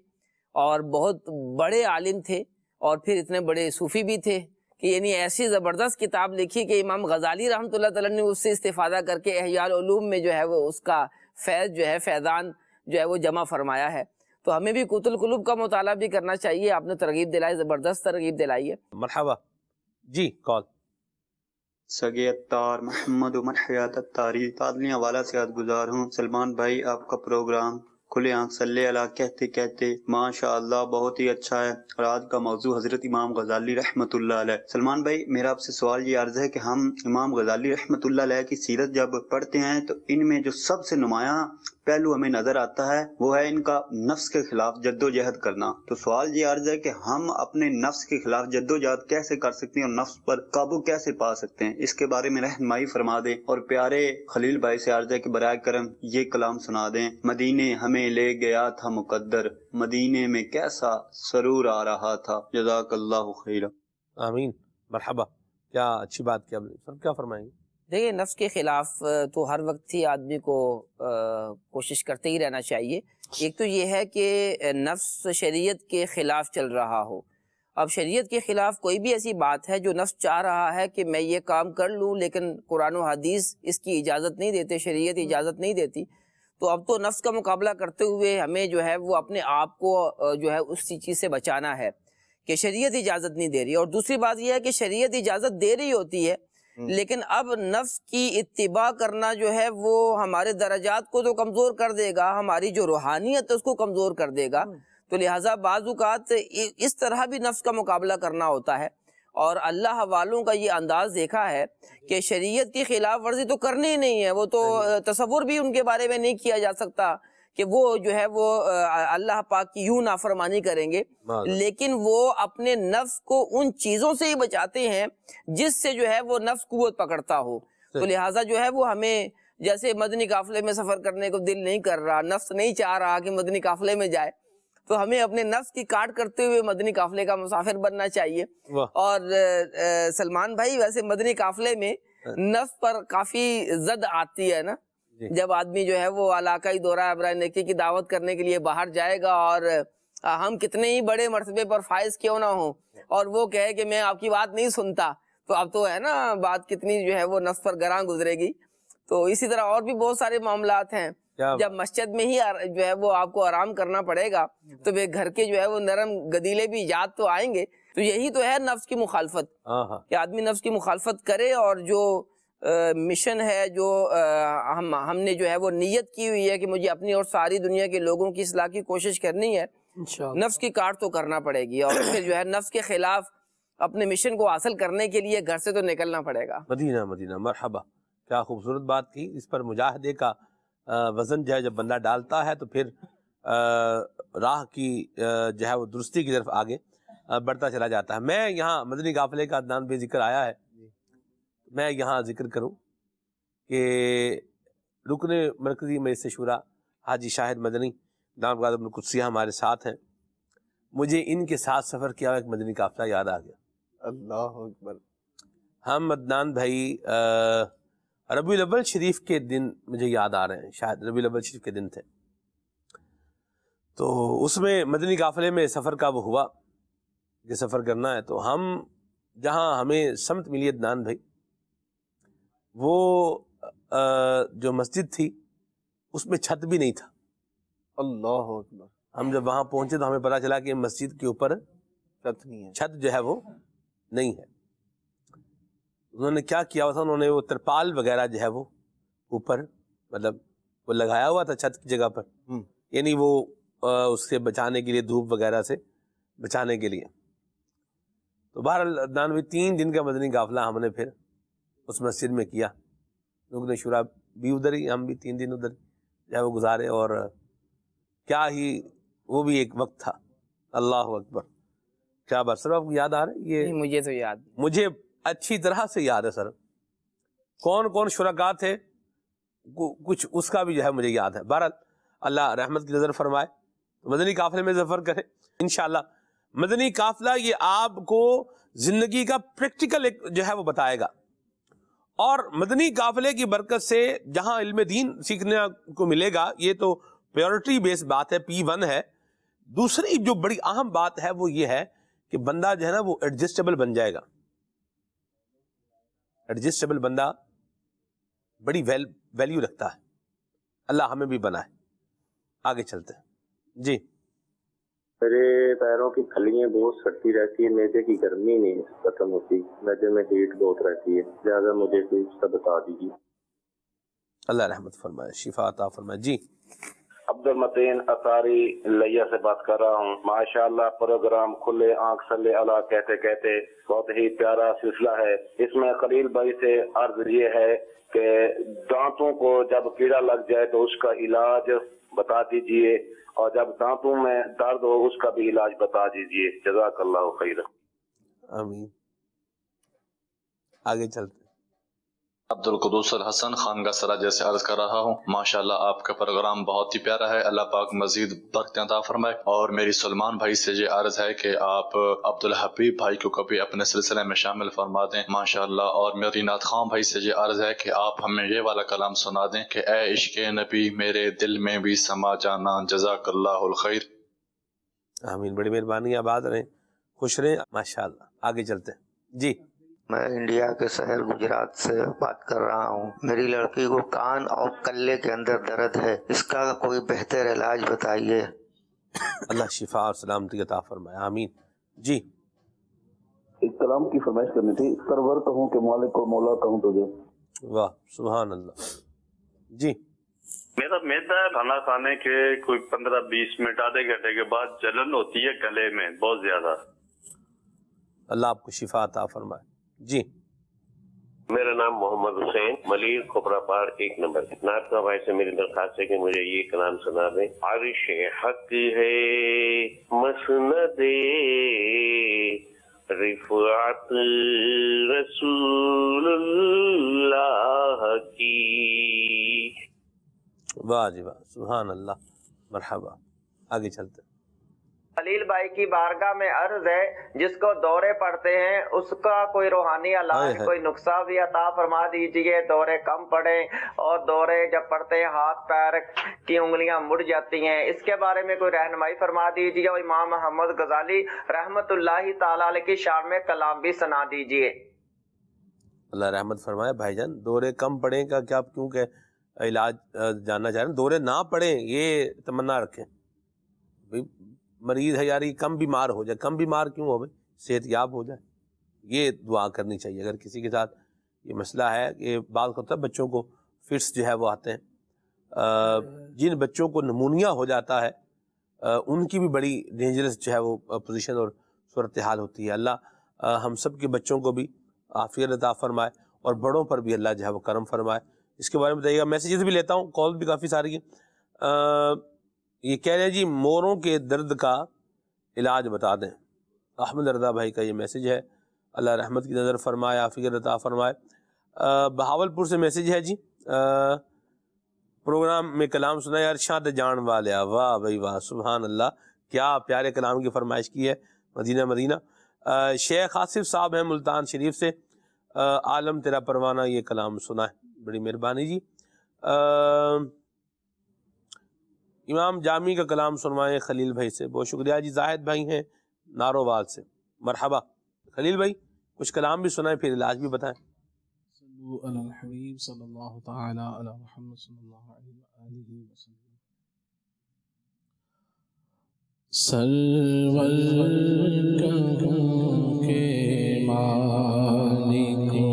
और बहुत बड़े आलिम थे और फिर इतने बड़े सूफी भी थे यानी ऐसी ज़बरदस्त किताब लिखी कि इमाम गजाली रहमत ने उससे इस्तेफादा करके अहियालूम में जो है वो उसका फैज़ जो है फैज़ान जो है वो जमा फरमाया है तो हमें भी कुतुल कुलूब का मताला भी करना चाहिए आपने तरगीब दिलाई ज़बरदस्त तरगीब दिलाई है मरहबा जी कॉल सगैतार महमद उमर हयात तारी तादलियाँ वाला से याद गुजार हूँ सलमान भाई आपका प्रोग्राम खुले आंख सल अला कहते कहते माशा अल्लाह बहुत ही अच्छा है और आज का मौजू हजरत इमाम गजाली रहमत सलमान भाई मेरा आपसे सवाल ये अर्ज है कि हम इमाम गजाली रहमत की सीरत जब पढ़ते हैं तो इनमें जो सबसे नुमाया पहलू हमें नजर आता है वो है इनका नफ्स के खिलाफ जद्दोजहद करना तो सवाल ये अर्ज है कि हम अपने नफ्स के खिलाफ जद्दोजहद कैसे कर सकते हैं और नफ्स पर काबू कैसे पा सकते हैं इसके बारे में रहनमाई फरमा दें और प्यारे खलील भाई से अर्ज है कि बर करम ये कलाम सुना दें मदीने हमें ले गया था मुकद्दर मदीने में कैसा सरूर आ रहा था जजाक खैर आमीन मरहबा क्या अच्छी बात क्या क्या फरमाएंगे देखिए नफ्स के ख़िलाफ़ तो हर वक्त ही आदमी को आ, कोशिश करते ही रहना चाहिए एक तो ये है कि नफ्स शरीयत के ख़िलाफ़ चल रहा हो अब शरीयत के ख़िलाफ़ कोई भी ऐसी बात है जो नफ्स चाह रहा है कि मैं ये काम कर लूँ लेकिन कुरान हदीस इसकी इजाज़त नहीं देते शरीयत हम्म। इजाज़त नहीं देती तो अब तो नफ्स का मुकाबला करते हुए हमें जो है वो अपने आप को जो है उस चीज़ से बचाना है कि शरीयत इजाज़त नहीं दे रही और दूसरी बात यह है कि शरीयत इजाज़त दे रही होती है हम्म। लेकिन अब नफ्स की इतबा करना जो है वो हमारे दर्जात को तो कमज़ोर कर देगा हमारी जो रूहानियत है उसको कमज़ोर कर देगा हम्म। तो लिहाजा बाज़ात इस तरह भी नफ्स का मुकाबला करना होता है और अल्लाह वालों का ये अंदाज देखा है कि शरीयत की खिलाफ वर्जी तो करनी ही नहीं है वो तो तस्वुर भी उनके बारे में नहीं किया जा सकता कि वो जो है वो अल्लाह पाक की यूं नाफरमानी करेंगे लेकिन वो अपने नफ्स को उन चीज़ों से ही बचाते हैं जिससे जो है वो नफ्स कुत पकड़ता हो तो लिहाजा जो है वो हमें जैसे मदनी काफिले में सफ़र करने को दिल नहीं कर रहा नफ्स नहीं चाह रहा कि मदनी काफिले में जाए तो हमें अपने नफ्स की काट करते हुए मदनी काफिले का मुसाफिर बनना चाहिए और सलमान भाई वैसे मदनी काफिले में हाँ। नफ्स पर काफ़ी जद आती है ना जब आदमी जो है वो अलाकाई दौरा अबरा नेकी की दावत करने के लिए बाहर जाएगा और हम कितने ही बड़े मरतबे पर फायज क्यों ना हो और वो कहे कि मैं आपकी बात नहीं सुनता तो अब तो है ना बात कितनी जो है वो नफ्स पर गरा गुजरेगी तो इसी तरह और भी बहुत सारे मामला हैं जब मस्जिद में ही जो है वो आपको आराम करना पड़ेगा तो वे घर के जो है वो नरम गदीले भी याद तो आएंगे तो यही तो है नफ्स की मुखालफत हाँ, हाँ। कि आदमी नफ्स की मुखालफत करे और जो मिशन है जो आ, हम हमने जो है वो नीयत की हुई है कि मुझे अपनी और सारी दुनिया के लोगों की इसलाह की कोशिश करनी है नफ्स की काट तो करना पड़ेगी और फिर जो है नफ्स के खिलाफ अपने मिशन को हासिल करने के लिए घर से तो निकलना पड़ेगा मदीना मदीना मरहबा क्या खूबसूरत बात की इस पर मुजाहदे का वजन जो है जब बंदा डालता है तो फिर राह की जो है वो दुरुस्ती की तरफ आगे बढ़ता चला जाता है मैं यहाँ मदनी काफिले का नाम जिक्र आया है मैं यहाँ जिक्र करूँ कि रुकन मरकज़ी में से शुरा हाजी शाहिद मदनी नाम गादम हमारे साथ हैं मुझे इनके साथ सफ़र किया हुआ एक मदनी काफ़िला याद आ गया अल्लाह अकबर हम हाँ, मदनान भाई रबी अव्वल शरीफ के दिन मुझे याद आ रहे हैं शायद रबी अव्वल शरीफ के दिन थे तो उसमें मदनी काफ़िले में सफ़र का वो हुआ कि सफ़र करना है तो हम जहाँ हमें समत मिली अदनान भाई वो जो मस्जिद थी उसमें छत भी नहीं था अल्लाह हम जब वहां पहुंचे तो हमें पता चला कि मस्जिद के ऊपर छत नहीं है छत जो है वो नहीं है उन्होंने क्या किया हुआ था उन्होंने वो तरपाल वगैरह जो है वो ऊपर मतलब वो लगाया हुआ था छत की जगह पर हम्म। यानी वो आ, उससे बचाने के लिए धूप वगैरह से बचाने के लिए तो बहरहाल दानवी तीन दिन का मदनी काफिला हमने फिर उस मस्जिद में किया लोग ने शुरा भी उधर ही हम भी तीन दिन उधर जो वो गुजारे और क्या ही वो भी एक वक्त था अल्लाह अकबर क्या बात सर आपको याद आ रहा है ये मुझे तो याद मुझे अच्छी तरह से याद है सर कौन कौन शुरा थे कुछ उसका भी जो है मुझे याद है भारत अल्लाह रहमत की नज़र फरमाए मदनी काफिले में जफर करें इन मदनी काफिला ये आपको ज़िंदगी का प्रैक्टिकल एक जो है वो बताएगा और मदनी काफिले की बरकत से जहां इल्म दीन सीखने को मिलेगा ये तो प्योरिटी बेस्ड बात है पी वन है दूसरी जो बड़ी अहम बात है वो ये है कि बंदा जो है ना वो एडजस्टेबल बन जाएगा एडजस्टेबल बंदा बड़ी वैल्यू रखता है अल्लाह हमें भी बनाए आगे चलते हैं जी मेरे पैरों की खलियाँ बहुत सड़ती रहती है मेजे की गर्मी नहीं खत्म होती मेजे में हीट बहुत रहती है लिहाजा मुझे इसका बता दीजिए अल्लाह रहमत फरमाए शिफा अता फरमाए जी अब्दुल मतीन अतारी लैया से बात कर रहा हूँ माशाल्लाह प्रोग्राम खुले आंख सल्ले अला कहते कहते बहुत ही प्यारा सिलसिला है इसमें खलील भाई से अर्ज ये है कि दांतों को जब कीड़ा लग जाए तो उसका इलाज बता दीजिए और जब दांतों में दर्द हो उसका भी इलाज बता दीजिए जजाकल्ला खैर अमीन आगे चलते अब्दुल कदूस हसन खान का सरा जैसे अर्ज कर रहा हूँ माशाल्लाह आपका प्रोग्राम बहुत ही प्यारा है अल्लाह पाक मजीद बरकता फरमाए और मेरी सलमान भाई से ये अर्ज है कि आप अब्दुल हबीब भाई को कभी अपने सिलसिले में शामिल फरमा दें माशाल्लाह और मेरी नाथ खान भाई से ये अर्ज है कि आप हमें ये वाला कलाम सुना दें कि ए इश्क नबी मेरे दिल में भी समा जाना जजाकल्लाखैर आमीन बड़ी मेहरबानी आबाद रहे खुश रहे माशा आगे चलते जी मैं इंडिया के शहर गुजरात से बात कर रहा हूँ मेरी लड़की को कान और कल्ले के अंदर दर्द है इसका कोई बेहतर इलाज बताइए अल्लाह शिफा और सलामती अता फरमाए आमीन जी एक कलाम की फरमाइश करनी थी सरवर कहूँ के मालिक को मौला कहूँ तुझे तो वाह सुबहान अल्लाह जी मेरा मैदा खाना खाने के कोई पंद्रह बीस मिनट आधे घंटे के बाद जलन होती है गले में बहुत ज्यादा अल्लाह आपको शिफा अता फरमाए जी मेरा नाम मोहम्मद हुसैन मलिर खोपरा पार एक नंबर नाथका भाई से मेरी दरखास्त है कि मुझे ये कलाम सुना दें आरिश हक है दे रिफात रसूलुल्लाह की वाह जी वाह सुबहान अल्लाह मरहबा आगे चलते खलील भाई की बारगाह में अर्ज है जिसको दौरे पड़ते हैं उसका कोई रूहानी अलाज कोई नुकसान भी अता फरमा दीजिए दौरे कम पड़े और दौरे जब पड़ते हैं हाथ पैर की उंगलियां मुड़ जाती हैं इसके बारे में कोई रहनमाई फरमा दीजिए और इमाम मोहम्मद गजाली रहमत ताल की शान में कलाम भी सुना दीजिए अल्लाह रहमत फरमाए भाईजान दौरे कम पड़े का क्या आप क्यों इलाज जानना चाह रहे हैं दौरे ना पड़े ये तमन्ना रखें मरीज है यार ये कम बीमार हो जाए कम बीमार क्यों हो भाई सेहत याब हो जाए ये दुआ करनी चाहिए अगर किसी के साथ ये मसला है कि बात करता है बच्चों को फिट्स जो है वो आते हैं जिन बच्चों को नमूनिया हो जाता है उनकी भी बड़ी डेंजरस जो है वो पोजिशन और सूरत हाल होती है अल्लाह हम सब के बच्चों को भी आफियत अता फरमाए और बड़ों पर भी अल्लाह जो है वो करम फरमाए इसके बारे में बताइएगा मैसेजेस भी लेता हूँ कॉल भी काफ़ी सारी है ये कह रहे हैं जी मोरों के दर्द का इलाज बता दें अहमद रदा भाई का ये मैसेज है अल्लाह रहमत की नज़र फरमाए आफिक रता फरमाए बहावलपुर से मैसेज है जी आ, प्रोग्राम में कलाम सुना यार शाद जान वाले वाह भाई वाह सुबहान अल्लाह क्या प्यारे कलाम की फरमाइश की है मदीना मदीना शेख आसिफ साहब हैं मुल्तान शरीफ से आ, आलम तेरा परवाना ये कलाम सुना है बड़ी मेहरबानी जी आ, इमाम जामी का कलाम सुनवाएं खलील भाई से बहुत शुक्रिया जी जाहिद भाई हैं नारोवाल से मरहबा खलील भाई कुछ कलाम भी सुनाएं फिर इलाज भी बताएं सरवर के मालिक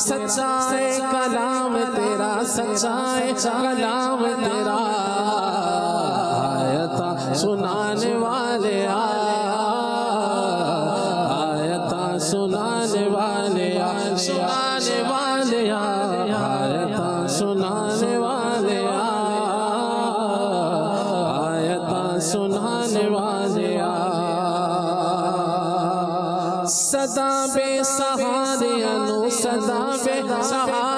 सच्चाए कलाम तेरा सच्चाए कलाम तेरा आयता सुनाने वाले आयता सुनाने वाले सुनाने वाले आयता सुनाने वाले आयता सुनाने वाले सदा बेसहा सदा में सहा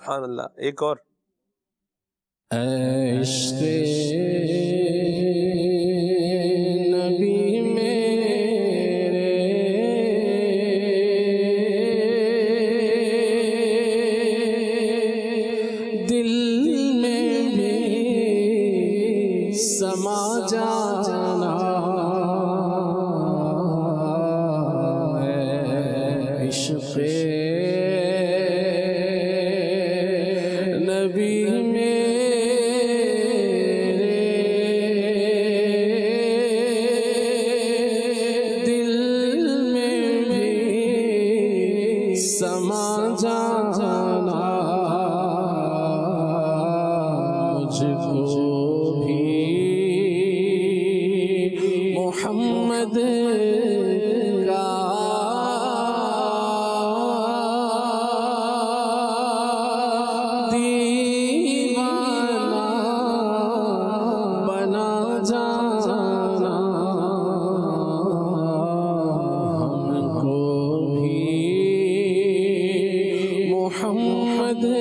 सुबहान अल्लाह एक और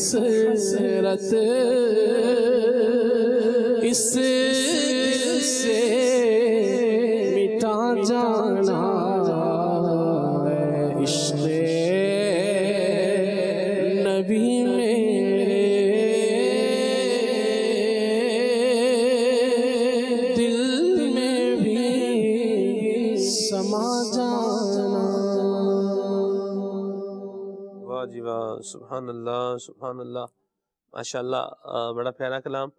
हसरत इससे सुबहान अल्लाह सुबहान अल्लाह माशाल्लाह बड़ा प्यारा कलाम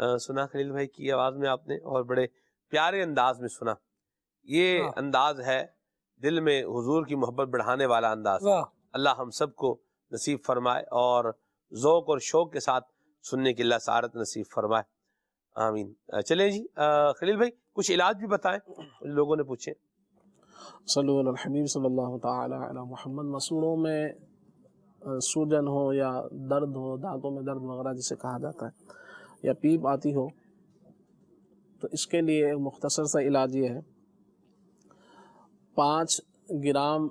आ, सुना खलील भाई की आवाज़ में आपने और बड़े प्यारे अंदाज में सुना ये हाँ। अंदाज है दिल में हुजूर की मोहब्बत बढ़ाने वाला अंदाज अल्लाह हम सबको नसीब फरमाए और जोक और शौक़ के साथ सुनने की अल्लाह सारत नसीब फरमाए आमीन चले जी खलील भाई कुछ इलाज भी बताएं लोगों ने पूछे सल्लल्लाहु अलैहि वसल्लम मसूरों में सूजन हो या दर्द हो दांतों में दर्द वगैरह जिसे कहा जाता है या पीप आती हो तो इसके लिए एक मुख्तसर सा इलाज ये है पाँच ग्राम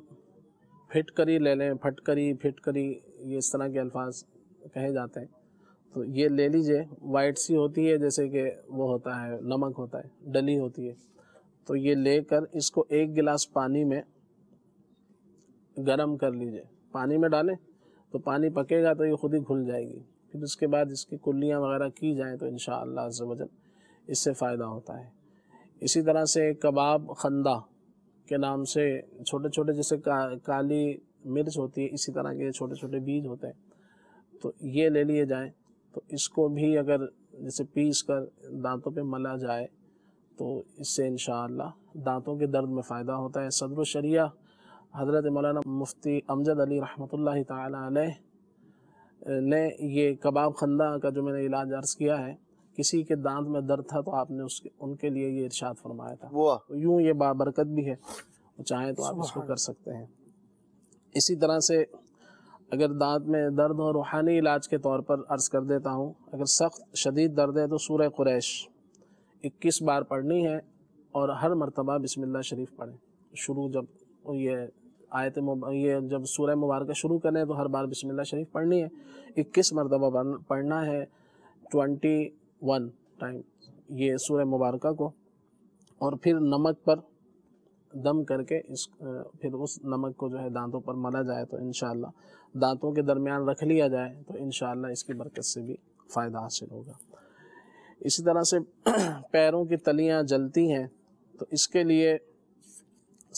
फिटकरी ले लें फटकरी फिटकरी ये इस तरह के अल्फाज कहे जाते हैं तो ये ले लीजिए वाइट सी होती है जैसे कि वो होता है नमक होता है डली होती है तो ये लेकर इसको एक गिलास पानी में गरम कर लीजिए पानी में डालें तो पानी पकेगा तो ये खुद ही घुल जाएगी फिर उसके बाद इसकी कुल्लियाँ वगैरह की जाएँ तो इन शजल इससे फ़ायदा होता है इसी तरह से कबाब खंदा के नाम से छोटे छोटे जैसे का, काली मिर्च होती है इसी तरह के छोटे छोटे बीज होते हैं तो ये ले लिए जाएँ तो इसको भी अगर जैसे पीस कर दांतों पे मला जाए तो इससे इन दांतों के दर्द में फ़ायदा होता है सदर शरिया हज़रत मौलाना मुफ्ती अमजद अली रहमतुल्लाह ताला ने ये कबाब खंदा का जो मैंने इलाज अर्ज़ किया है किसी के दांत में दर्द था तो आपने उसके उनके लिए ये इरशाद फरमाया था तो यूँ ये बाबरकत भी है चाहें तो आप इसको कर सकते हैं इसी तरह से अगर दांत में दर्द और रूहानी इलाज के तौर पर अर्ज़ कर देता हूँ अगर सख्त शदीद दर्द है तो सूर्य कुरैश इक्कीस बार पढ़नी है और हर मरतबा बिसमिल्ला शरीफ पढ़ें शुरू जब ये आयत ये जब सूर्य मुबारक शुरू करें तो हर बार बिस्मिल्लाह शरीफ पढ़नी है इक्कीस मरतबा पढ़ना है ट्वेंटी वन टाइम ये सूर्य मुबारक को और फिर नमक पर दम करके इस फिर उस नमक को जो है दांतों पर मला जाए तो इन दांतों के दरमियान रख लिया जाए तो इन इसकी बरकत से भी फ़ायदा हासिल होगा इसी तरह से [CLEARS THROAT] पैरों की तलियां जलती हैं तो इसके लिए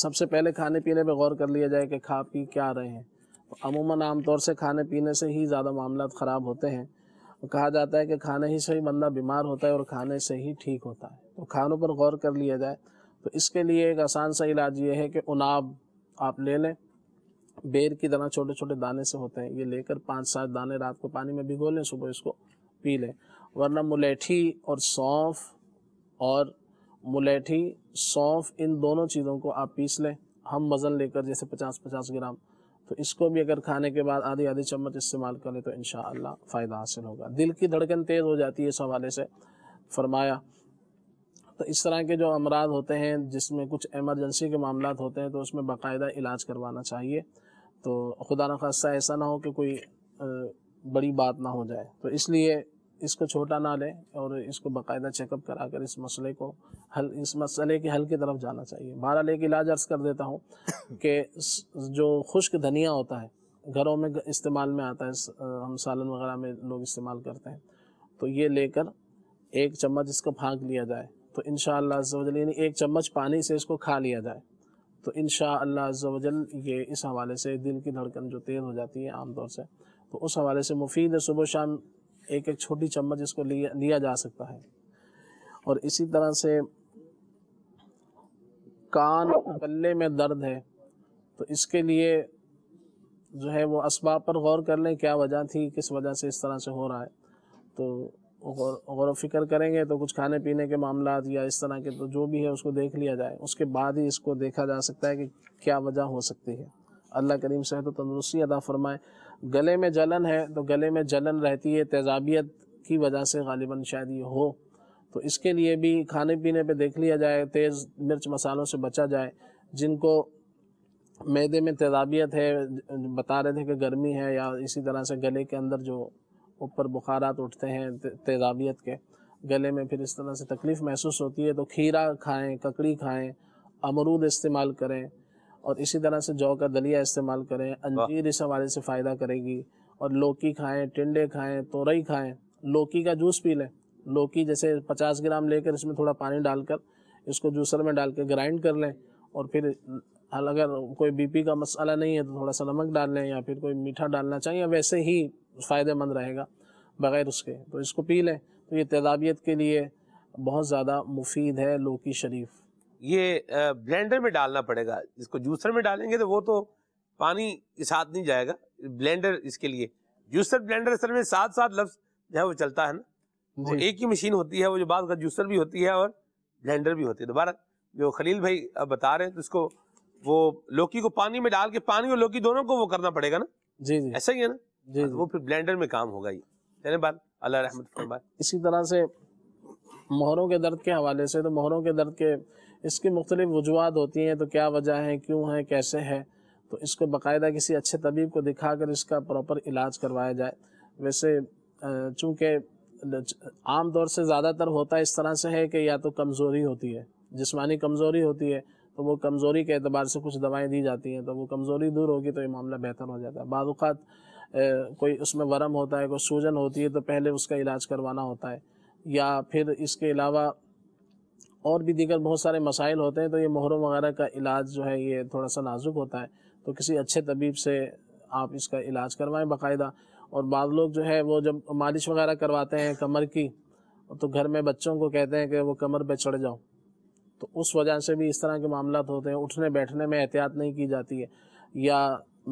सबसे पहले खाने पीने पर गौर कर लिया जाए कि खा पी क्या रहे हैं तो अमूमन आमतौर से खाने पीने से ही ज़्यादा मामला ख़राब होते हैं कहा जाता है कि खाने ही से ही बंदा बीमार होता है और खाने से ही ठीक होता है तो खानों पर गौर कर लिया जाए तो इसके लिए एक आसान सा इलाज ये है कि उनाब आप ले लें बेर की तरह छोटे छोटे दाने से होते हैं ये लेकर पाँच सात दाने रात को पानी में भिगो लें सुबह इसको पी लें वरना मुलेठी और सौंफ और मुलेठी सौंफ इन दोनों चीज़ों को आप पीस लें हम वज़न लेकर जैसे पचास पचास ग्राम तो इसको भी अगर खाने के बाद आधी आधी चम्मच इस्तेमाल करें तो इन फ़ायदा हासिल होगा दिल की धड़कन तेज़ हो जाती है इस हवाले से फरमाया तो इस तरह के जो अमराज होते हैं जिसमें कुछ एमरजेंसी के मामला होते हैं तो उसमें बाकायदा इलाज करवाना चाहिए तो खुदा न खासा ऐसा ना हो कि कोई बड़ी बात ना हो जाए तो इसलिए इसको छोटा ना लें और इसको बाकायदा चेकअप करा कर इस मसले को हल इस मसले के हल की तरफ जाना चाहिए बारह एक इलाज अर्ज कर देता हूँ [COUGHS] कि जो खुश्क धनिया होता है घरों में इस्तेमाल में आता है हम सालन वगैरह में लोग इस्तेमाल करते हैं तो ये लेकर एक चम्मच इसको फाँक लिया जाए तो इन शजल यानी एक चम्मच पानी से इसको खा लिया जाए तो इन शजल ये इस हवाले से दिल की धड़कन जो तेज़ हो जाती है आमतौर से तो उस हवाले से मुफीद है सुबह शाम एक एक छोटी चम्मच इसको लिया लिया जा सकता है और इसी तरह से कान गले में दर्द है तो इसके लिए जो है वो इसबाब पर गौर कर लें क्या वजह थी किस वजह से इस तरह से हो रहा है तो गौर फिक्र करेंगे तो कुछ खाने पीने के मामला या इस तरह के तो जो भी है उसको देख लिया जाए उसके बाद ही इसको देखा जा सकता है कि क्या वजह हो सकती है अल्लाह करीम सेहत तो तंदरुस्ती अदा फरमाए गले में जलन है तो गले में जलन रहती है तेजाबियत की वजह से गालिबा शायद ये हो तो इसके लिए भी खाने पीने पे देख लिया जाए तेज़ मिर्च मसालों से बचा जाए जिनको मैदे में तेजाबियत है बता रहे थे कि गर्मी है या इसी तरह से गले के अंदर जो ऊपर बुखारात उठते हैं तेजाबियत के गले में फिर इस तरह से तकलीफ़ महसूस होती है तो खीरा खाएं ककड़ी खाएं अमरूद इस्तेमाल करें और इसी तरह से जौ का दलिया इस्तेमाल करें अंजीर इस हवाले से फ़ायदा करेगी और लौकी खाएं टिंडे खाएं तोरई खाएं लौकी का जूस पी लें लौकी जैसे पचास ग्राम लेकर इसमें थोड़ा पानी डालकर इसको जूसर में डाल के ग्राइंड कर लें और फिर अगर कोई बीपी का मसाला नहीं है तो थोड़ा सा नमक डाल लें या फिर कोई मीठा डालना चाहिए वैसे ही फ़ायदेमंद रहेगा बग़ैर उसके तो इसको पी लें तो ये तेजाबियत के लिए बहुत ज़्यादा मुफीद है लौकी शरीफ ये ब्लेंडर में डालना पड़ेगा इसको जूसर में डालेंगे तो वो तो पानी के साथ नहीं जाएगा ब्लेंडर इसके लिए जूसर ब्लेंडर असल में साथ साथ लफ्ज जो है वो चलता है ना वो एक ही मशीन होती है वो जो बाद का जूसर भी होती है और ब्लेंडर भी होती है दोबारा जो खलील भाई अब बता रहे हैं तो इसको वो लौकी को पानी में डाल के पानी और लौकी दोनों को वो करना पड़ेगा ना जी जी ऐसा ही है ना जी, हाँ, तो जी। वो फिर ब्लेंडर में काम होगा ये चले बात अल्लाह रहमत फरमाए इसी तरह से मोहरों के दर्द के हवाले से तो मोहरों के दर्द के इसकी मुख्तलिफ़ वजूहत होती हैं तो क्या वजह है क्यों है कैसे है तो इसको बाकायदा किसी अच्छे तबीब को दिखा कर इसका प्रॉपर इलाज करवाया जाए वैसे चूँकि आम तौर से ज़्यादातर होता इस तरह से है कि या तो कमज़ोरी होती है जिसमानी कमज़ोरी होती है तो वो कमज़ोरी के अतबार से कुछ दवाएँ दी जाती हैं तो वो कमज़ोरी दूर होगी तो ये मामला बेहतर हो जाता है बाज़ात कोई उसमें वरम होता है कोई सूजन होती है तो पहले उसका इलाज करवाना होता है या फिर इसके अलावा और भी दीगर बहुत सारे मसाइल होते हैं तो ये मोहरों वगैरह का इलाज जो है ये थोड़ा सा नाजुक होता है तो किसी अच्छे तबीब से आप इसका इलाज करवाएं बाकायदा और बाद लोग जो है वो जब मालिश वगैरह करवाते हैं कमर की तो घर में बच्चों को कहते हैं कि वो कमर पर चढ़ जाओ तो उस वजह से भी इस तरह के मामला होते हैं उठने बैठने में एहतियात नहीं की जाती है या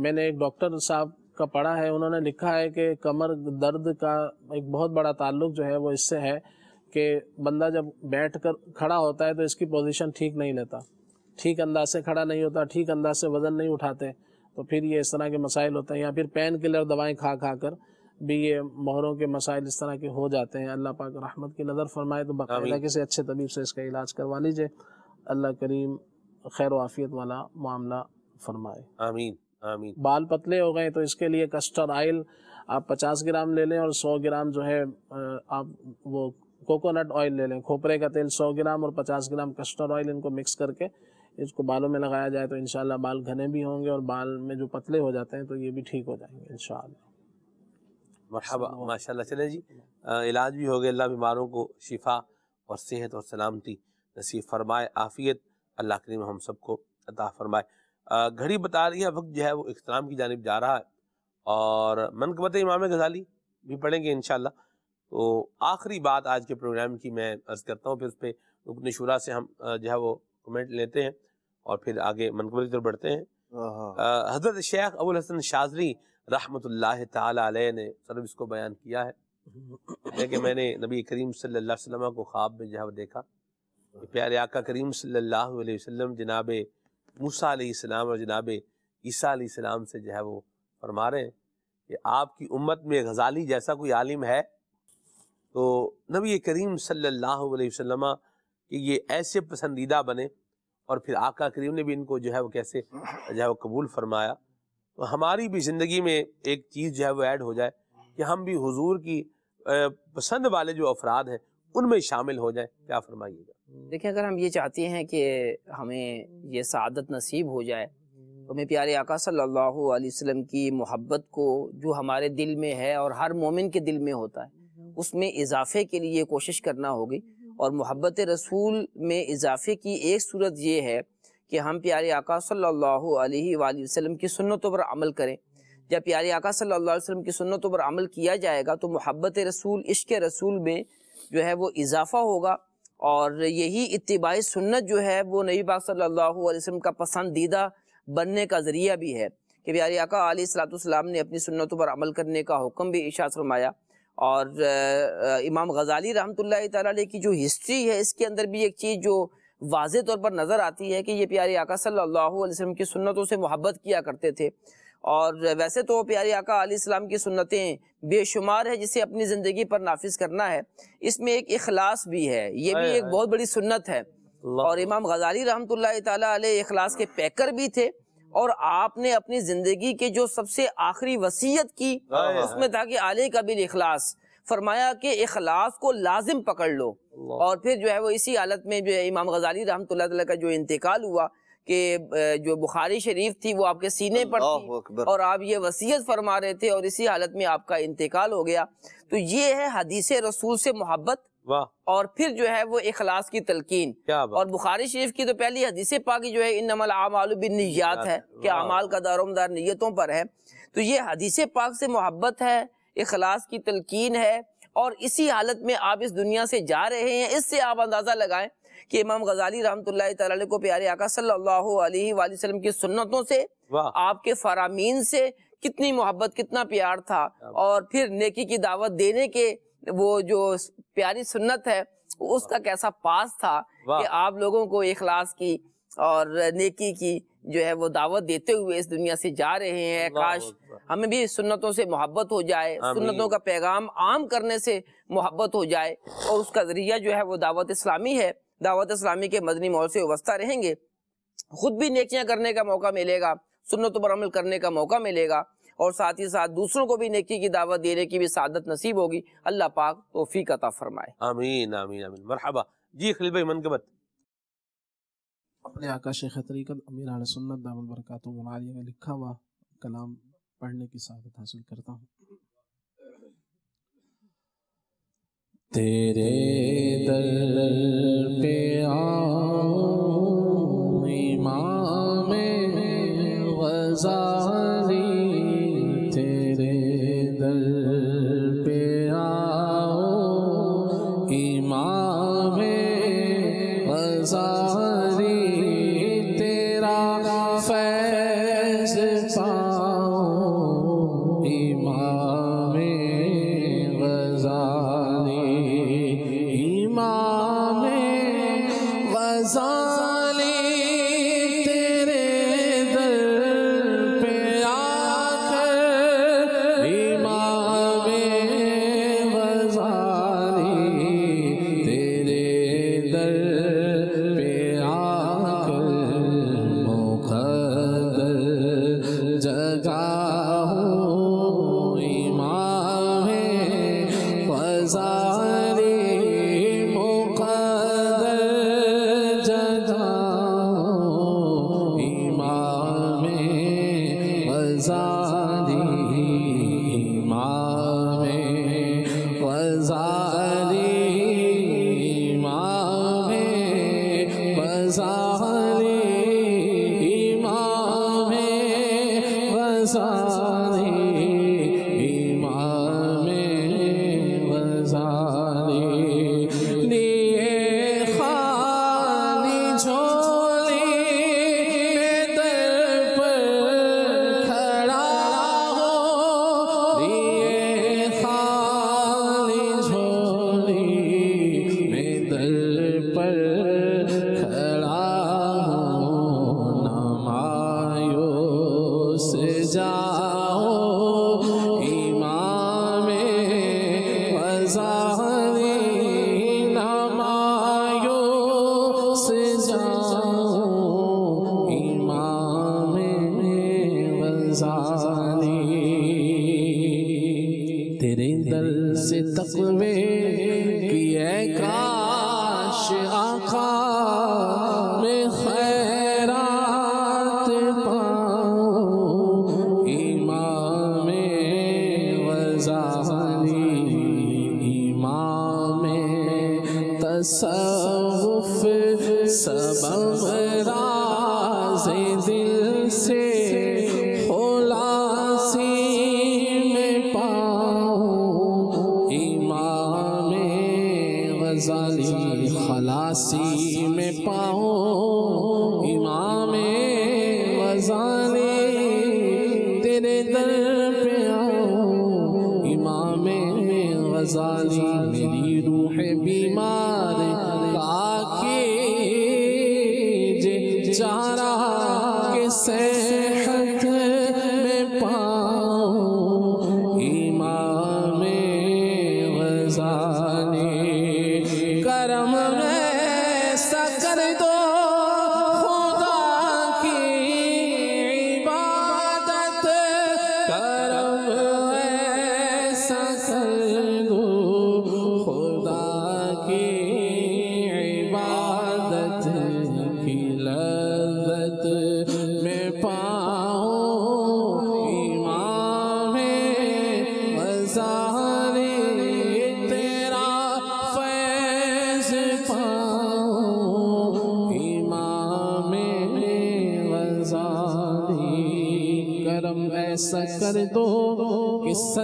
मैंने एक डॉक्टर साहब का पढ़ा है उन्होंने लिखा है कि कमर दर्द का एक बहुत बड़ा ताल्लुक जो है वो इससे है कि बंदा जब बैठ कर खड़ा होता है तो इसकी पोजीशन ठीक नहीं लेता ठीक अंदाज से खड़ा नहीं होता ठीक अंदाज से वज़न नहीं उठाते तो फिर ये इस तरह के मसाइल होते हैं या फिर पेन किलर दवाएँ खा खा कर भी ये मोहरों के मसाइल इस तरह के हो जाते हैं अल्लाह पाक रहमत की नज़र फरमाए तो बाकायदा किसी अच्छे तबीब से इसका इलाज करवा लीजिए अल्लाह करीम खैर वाफियत वाला मामला फरमाए आमीन आमीन बाल पतले हो गए तो इसके लिए कस्टर आयल आप पचास ग्राम ले लें और सौ ग्राम जो है आप वो कोकोनट ऑयल ले लें खोपरे का तेल 100 ग्राम और 50 ग्राम कस्टर्ड ऑयल इनको मिक्स करके इसको बालों में लगाया जाए तो इन बाल घने भी होंगे और बाल में जो पतले हो जाते हैं तो ये भी ठीक हो जाएंगे इन मरहबा माशा चले जी आ, इलाज भी हो गए अल्लाह बीमारों को शिफा और सेहत और सलामती नसीब फरमाए आफियत अल्लाह करीम हम सबको अता फरमाए घड़ी बता रही है वक्त जो है वो इख्तराम की जानब जा रहा है और मनकबत इमाम गजाली भी पढ़ेंगे इन तो आखिरी बात आज के प्रोग्राम की मैं अर्ज़ करता हूँ फिर उस पर रुकन शुरा से हम जो है वो कमेंट लेते हैं और फिर आगे मनकबर की तरफ बढ़ते हैं हाँ, हाँ। हज़रत शेख अबुल हसन शाजरी रहमत ला ने सर इसको बयान किया है कि [COUGHS] मैंने नबी करीम सल्ला को ख्वाब में जो है देखा प्यारे आका करीम सल्लल्लाहु अलैहि वसल्लम जनाब मूसा और जनाब ईसा से जो है वो फरमा रहे हैं कि आपकी उम्मत में गजाली जैसा कोई आलिम है तो नबी करीम सल्लल्लाहु अलैहि वसल्लम कि ये ऐसे पसंदीदा बने और फिर आका करीम ने भी इनको जो है वो कैसे जो है वो कबूल फरमाया तो हमारी भी ज़िंदगी में एक चीज़ जो है वो ऐड हो जाए कि हम भी हुजूर की पसंद वाले जो अफराद हैं उनमें शामिल हो जाए क्या फरमाइएगा देखिए अगर हम ये चाहते हैं कि हमें ये सदत नसीब हो जाए तो मैं प्यारे आका सल्लल्लाहु अलैहि वसल्लम की मोहब्बत को जो हमारे दिल में है और हर मोमिन के दिल में होता है उसमें इजाफे के लिए कोशिश करना होगी हम्म, हम्म। और मोहब्बत रसूल में इजाफे की एक सूरत यह है कि हम प्यारे आका सल्लल्लाहु अलैहि वसल्लम की सुन्नतों पर अमल करें जब प्यारे आका सल्लल्लाहु अलैहि वसल्लम की सुन्नतों पर अमल किया जाएगा तो मोहब्बत रसूल इश्क रसूल में जो है वो इजाफा होगा और यही इतबाई सुन्नत जो है वो नबी पाक सल्लल्लाहु अलैहि वसल्लम का पसंदीदा बनने का ज़रिया भी है कि प्यारे आका सलाम ने अपनी सुन्नतों पर अमल करने का हुक्म भी इशात फरमाया और इमाम गज़ाली रहमत ताली की जो हिस्ट्री है इसके अंदर भी एक चीज़ जो वाज तौर पर नज़र आती है कि ये प्यारे आका सल्लल्लाहु अलैहि वसल्लम की सुन्नतों से मोहब्बत किया करते थे और वैसे तो प्यारे आका आसमाम की सुन्नतें बेशुमार है जिसे अपनी ज़िंदगी पर नाफिज करना है इसमें एक अखलास भी है ये भी एक बहुत बड़ी सुन्नत है और इमाम गज़ाली रहमत ताली अखलास के पैकर भी थे और आपने अपनी जिंदगी के जो सबसे आखिरी वसीयत की हाँ, हाँ। उसमें था कि आले कबिल इखलास फरमाया कि इखलास को लाजिम पकड़ लो और फिर जो है वो इसी हालत में जो है इमाम गजाली रहमत का जो इंतकाल हुआ कि जो बुखारी शरीफ थी वो आपके सीने पर थी और आप ये वसीयत फरमा रहे थे और इसी हालत में आपका इंतकाल हो गया तो ये है हदीस रसूल से मोहब्बत और फिर जो है वो इखलास की तलकीन और बुखारी शरीफ की तो पहली हदीस पाकि जो है इन अमल आमाल नियात है कि अमाल का दारोमदार नीयतों पर है तो ये हदीस पाक से मोहब्बत है इखलास की तलकीन है और इसी हालत में आप इस दुनिया से जा रहे हैं इससे आप अंदाज़ा लगाएं कि इमाम गजाली रहमत को प्यारे आका सल्लल्लाहु अलैहि वसल्लम की सुन्नतों से आपके फरामीन से कितनी मोहब्बत कितना प्यार था और फिर नेकी की दावत देने के वो जो प्यारी सुन्नत है उसका कैसा पास था कि आप लोगों को इखलास की और नेकी की जो है वो दावत देते हुए इस दुनिया से जा रहे हैं काश हमें भी सुन्नतों से मोहब्बत हो जाए सुन्नतों का पैगाम आम करने से मोहब्बत हो जाए और उसका जरिया जो है वो दावत इस्लामी है दावत इस्लामी के मदनी माहौल से वस्ता रहेंगे खुद भी नेकियां करने का मौका मिलेगा सुन्नतों पर अमल करने का मौका मिलेगा और साथ ही साथ दूसरों को भी नेकी की दावत देने की भी सादत नसीब होगी अल्लाह पाक तो अता फरमाए आमीन आमीन आमीन मरहबा जी खलील भाई मनकबत अपने आका शेख तरीकत अमीर सुन्नत दामन दामद बरकत में लिखा हुआ कलाम पढ़ने की सादत हासिल करता हूँ तेरे दर पे आओ इमाम वजा I.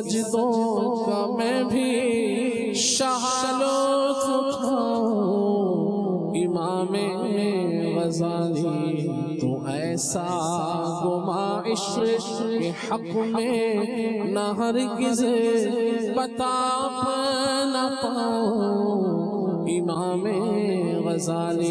सजदों का मैं भी शहालोत उठाऊं इमाम गजाली तो ऐसा गुमाइश के हक में न हर किसे बता न पाऊं इमाम गजाली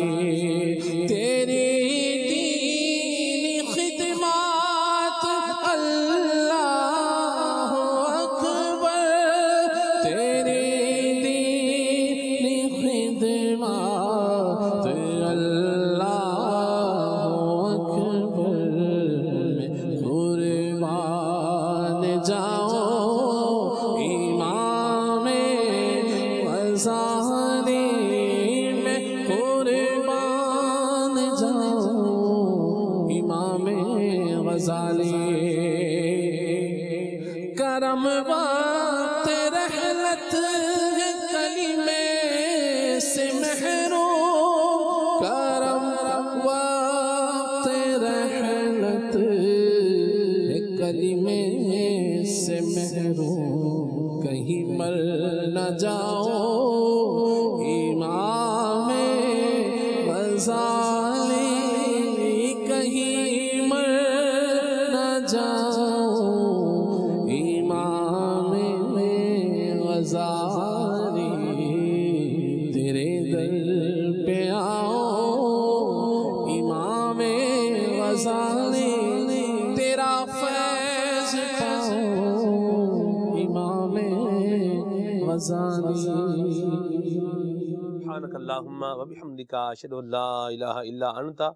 बिका अशद अनता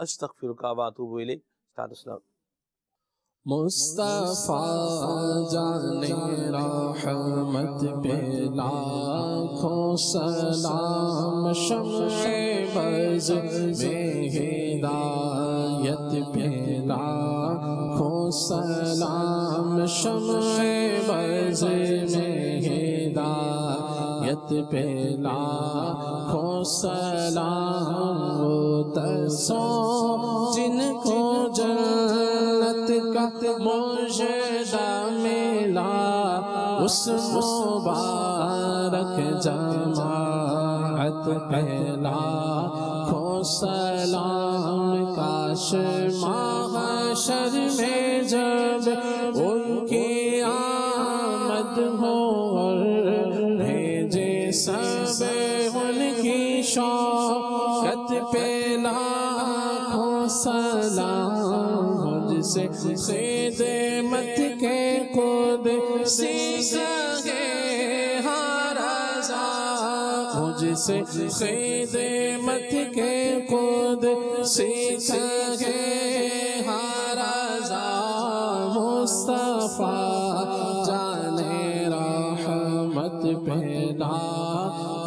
अस्तफिर का वातूब मुस्तफ़ा जाने रहमत पे लाखों सलाम शमशे बज में हिदायत पे लाखों सलाम शमशे बज में हिदायत पे लाख सलाम वो दसो जिनको जन्नत का मुर्शदा मिला उस मुबारक जमात पहला खो सलाम काश माह शर में जब मुझसे मत के खुद सीख गे हाराजा मुस्तफ़ा जाने रहमत पे ना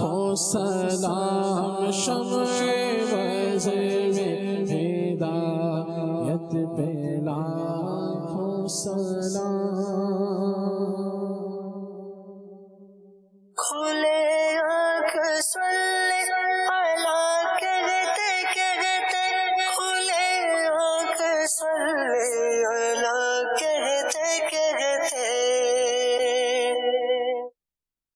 हो सलाम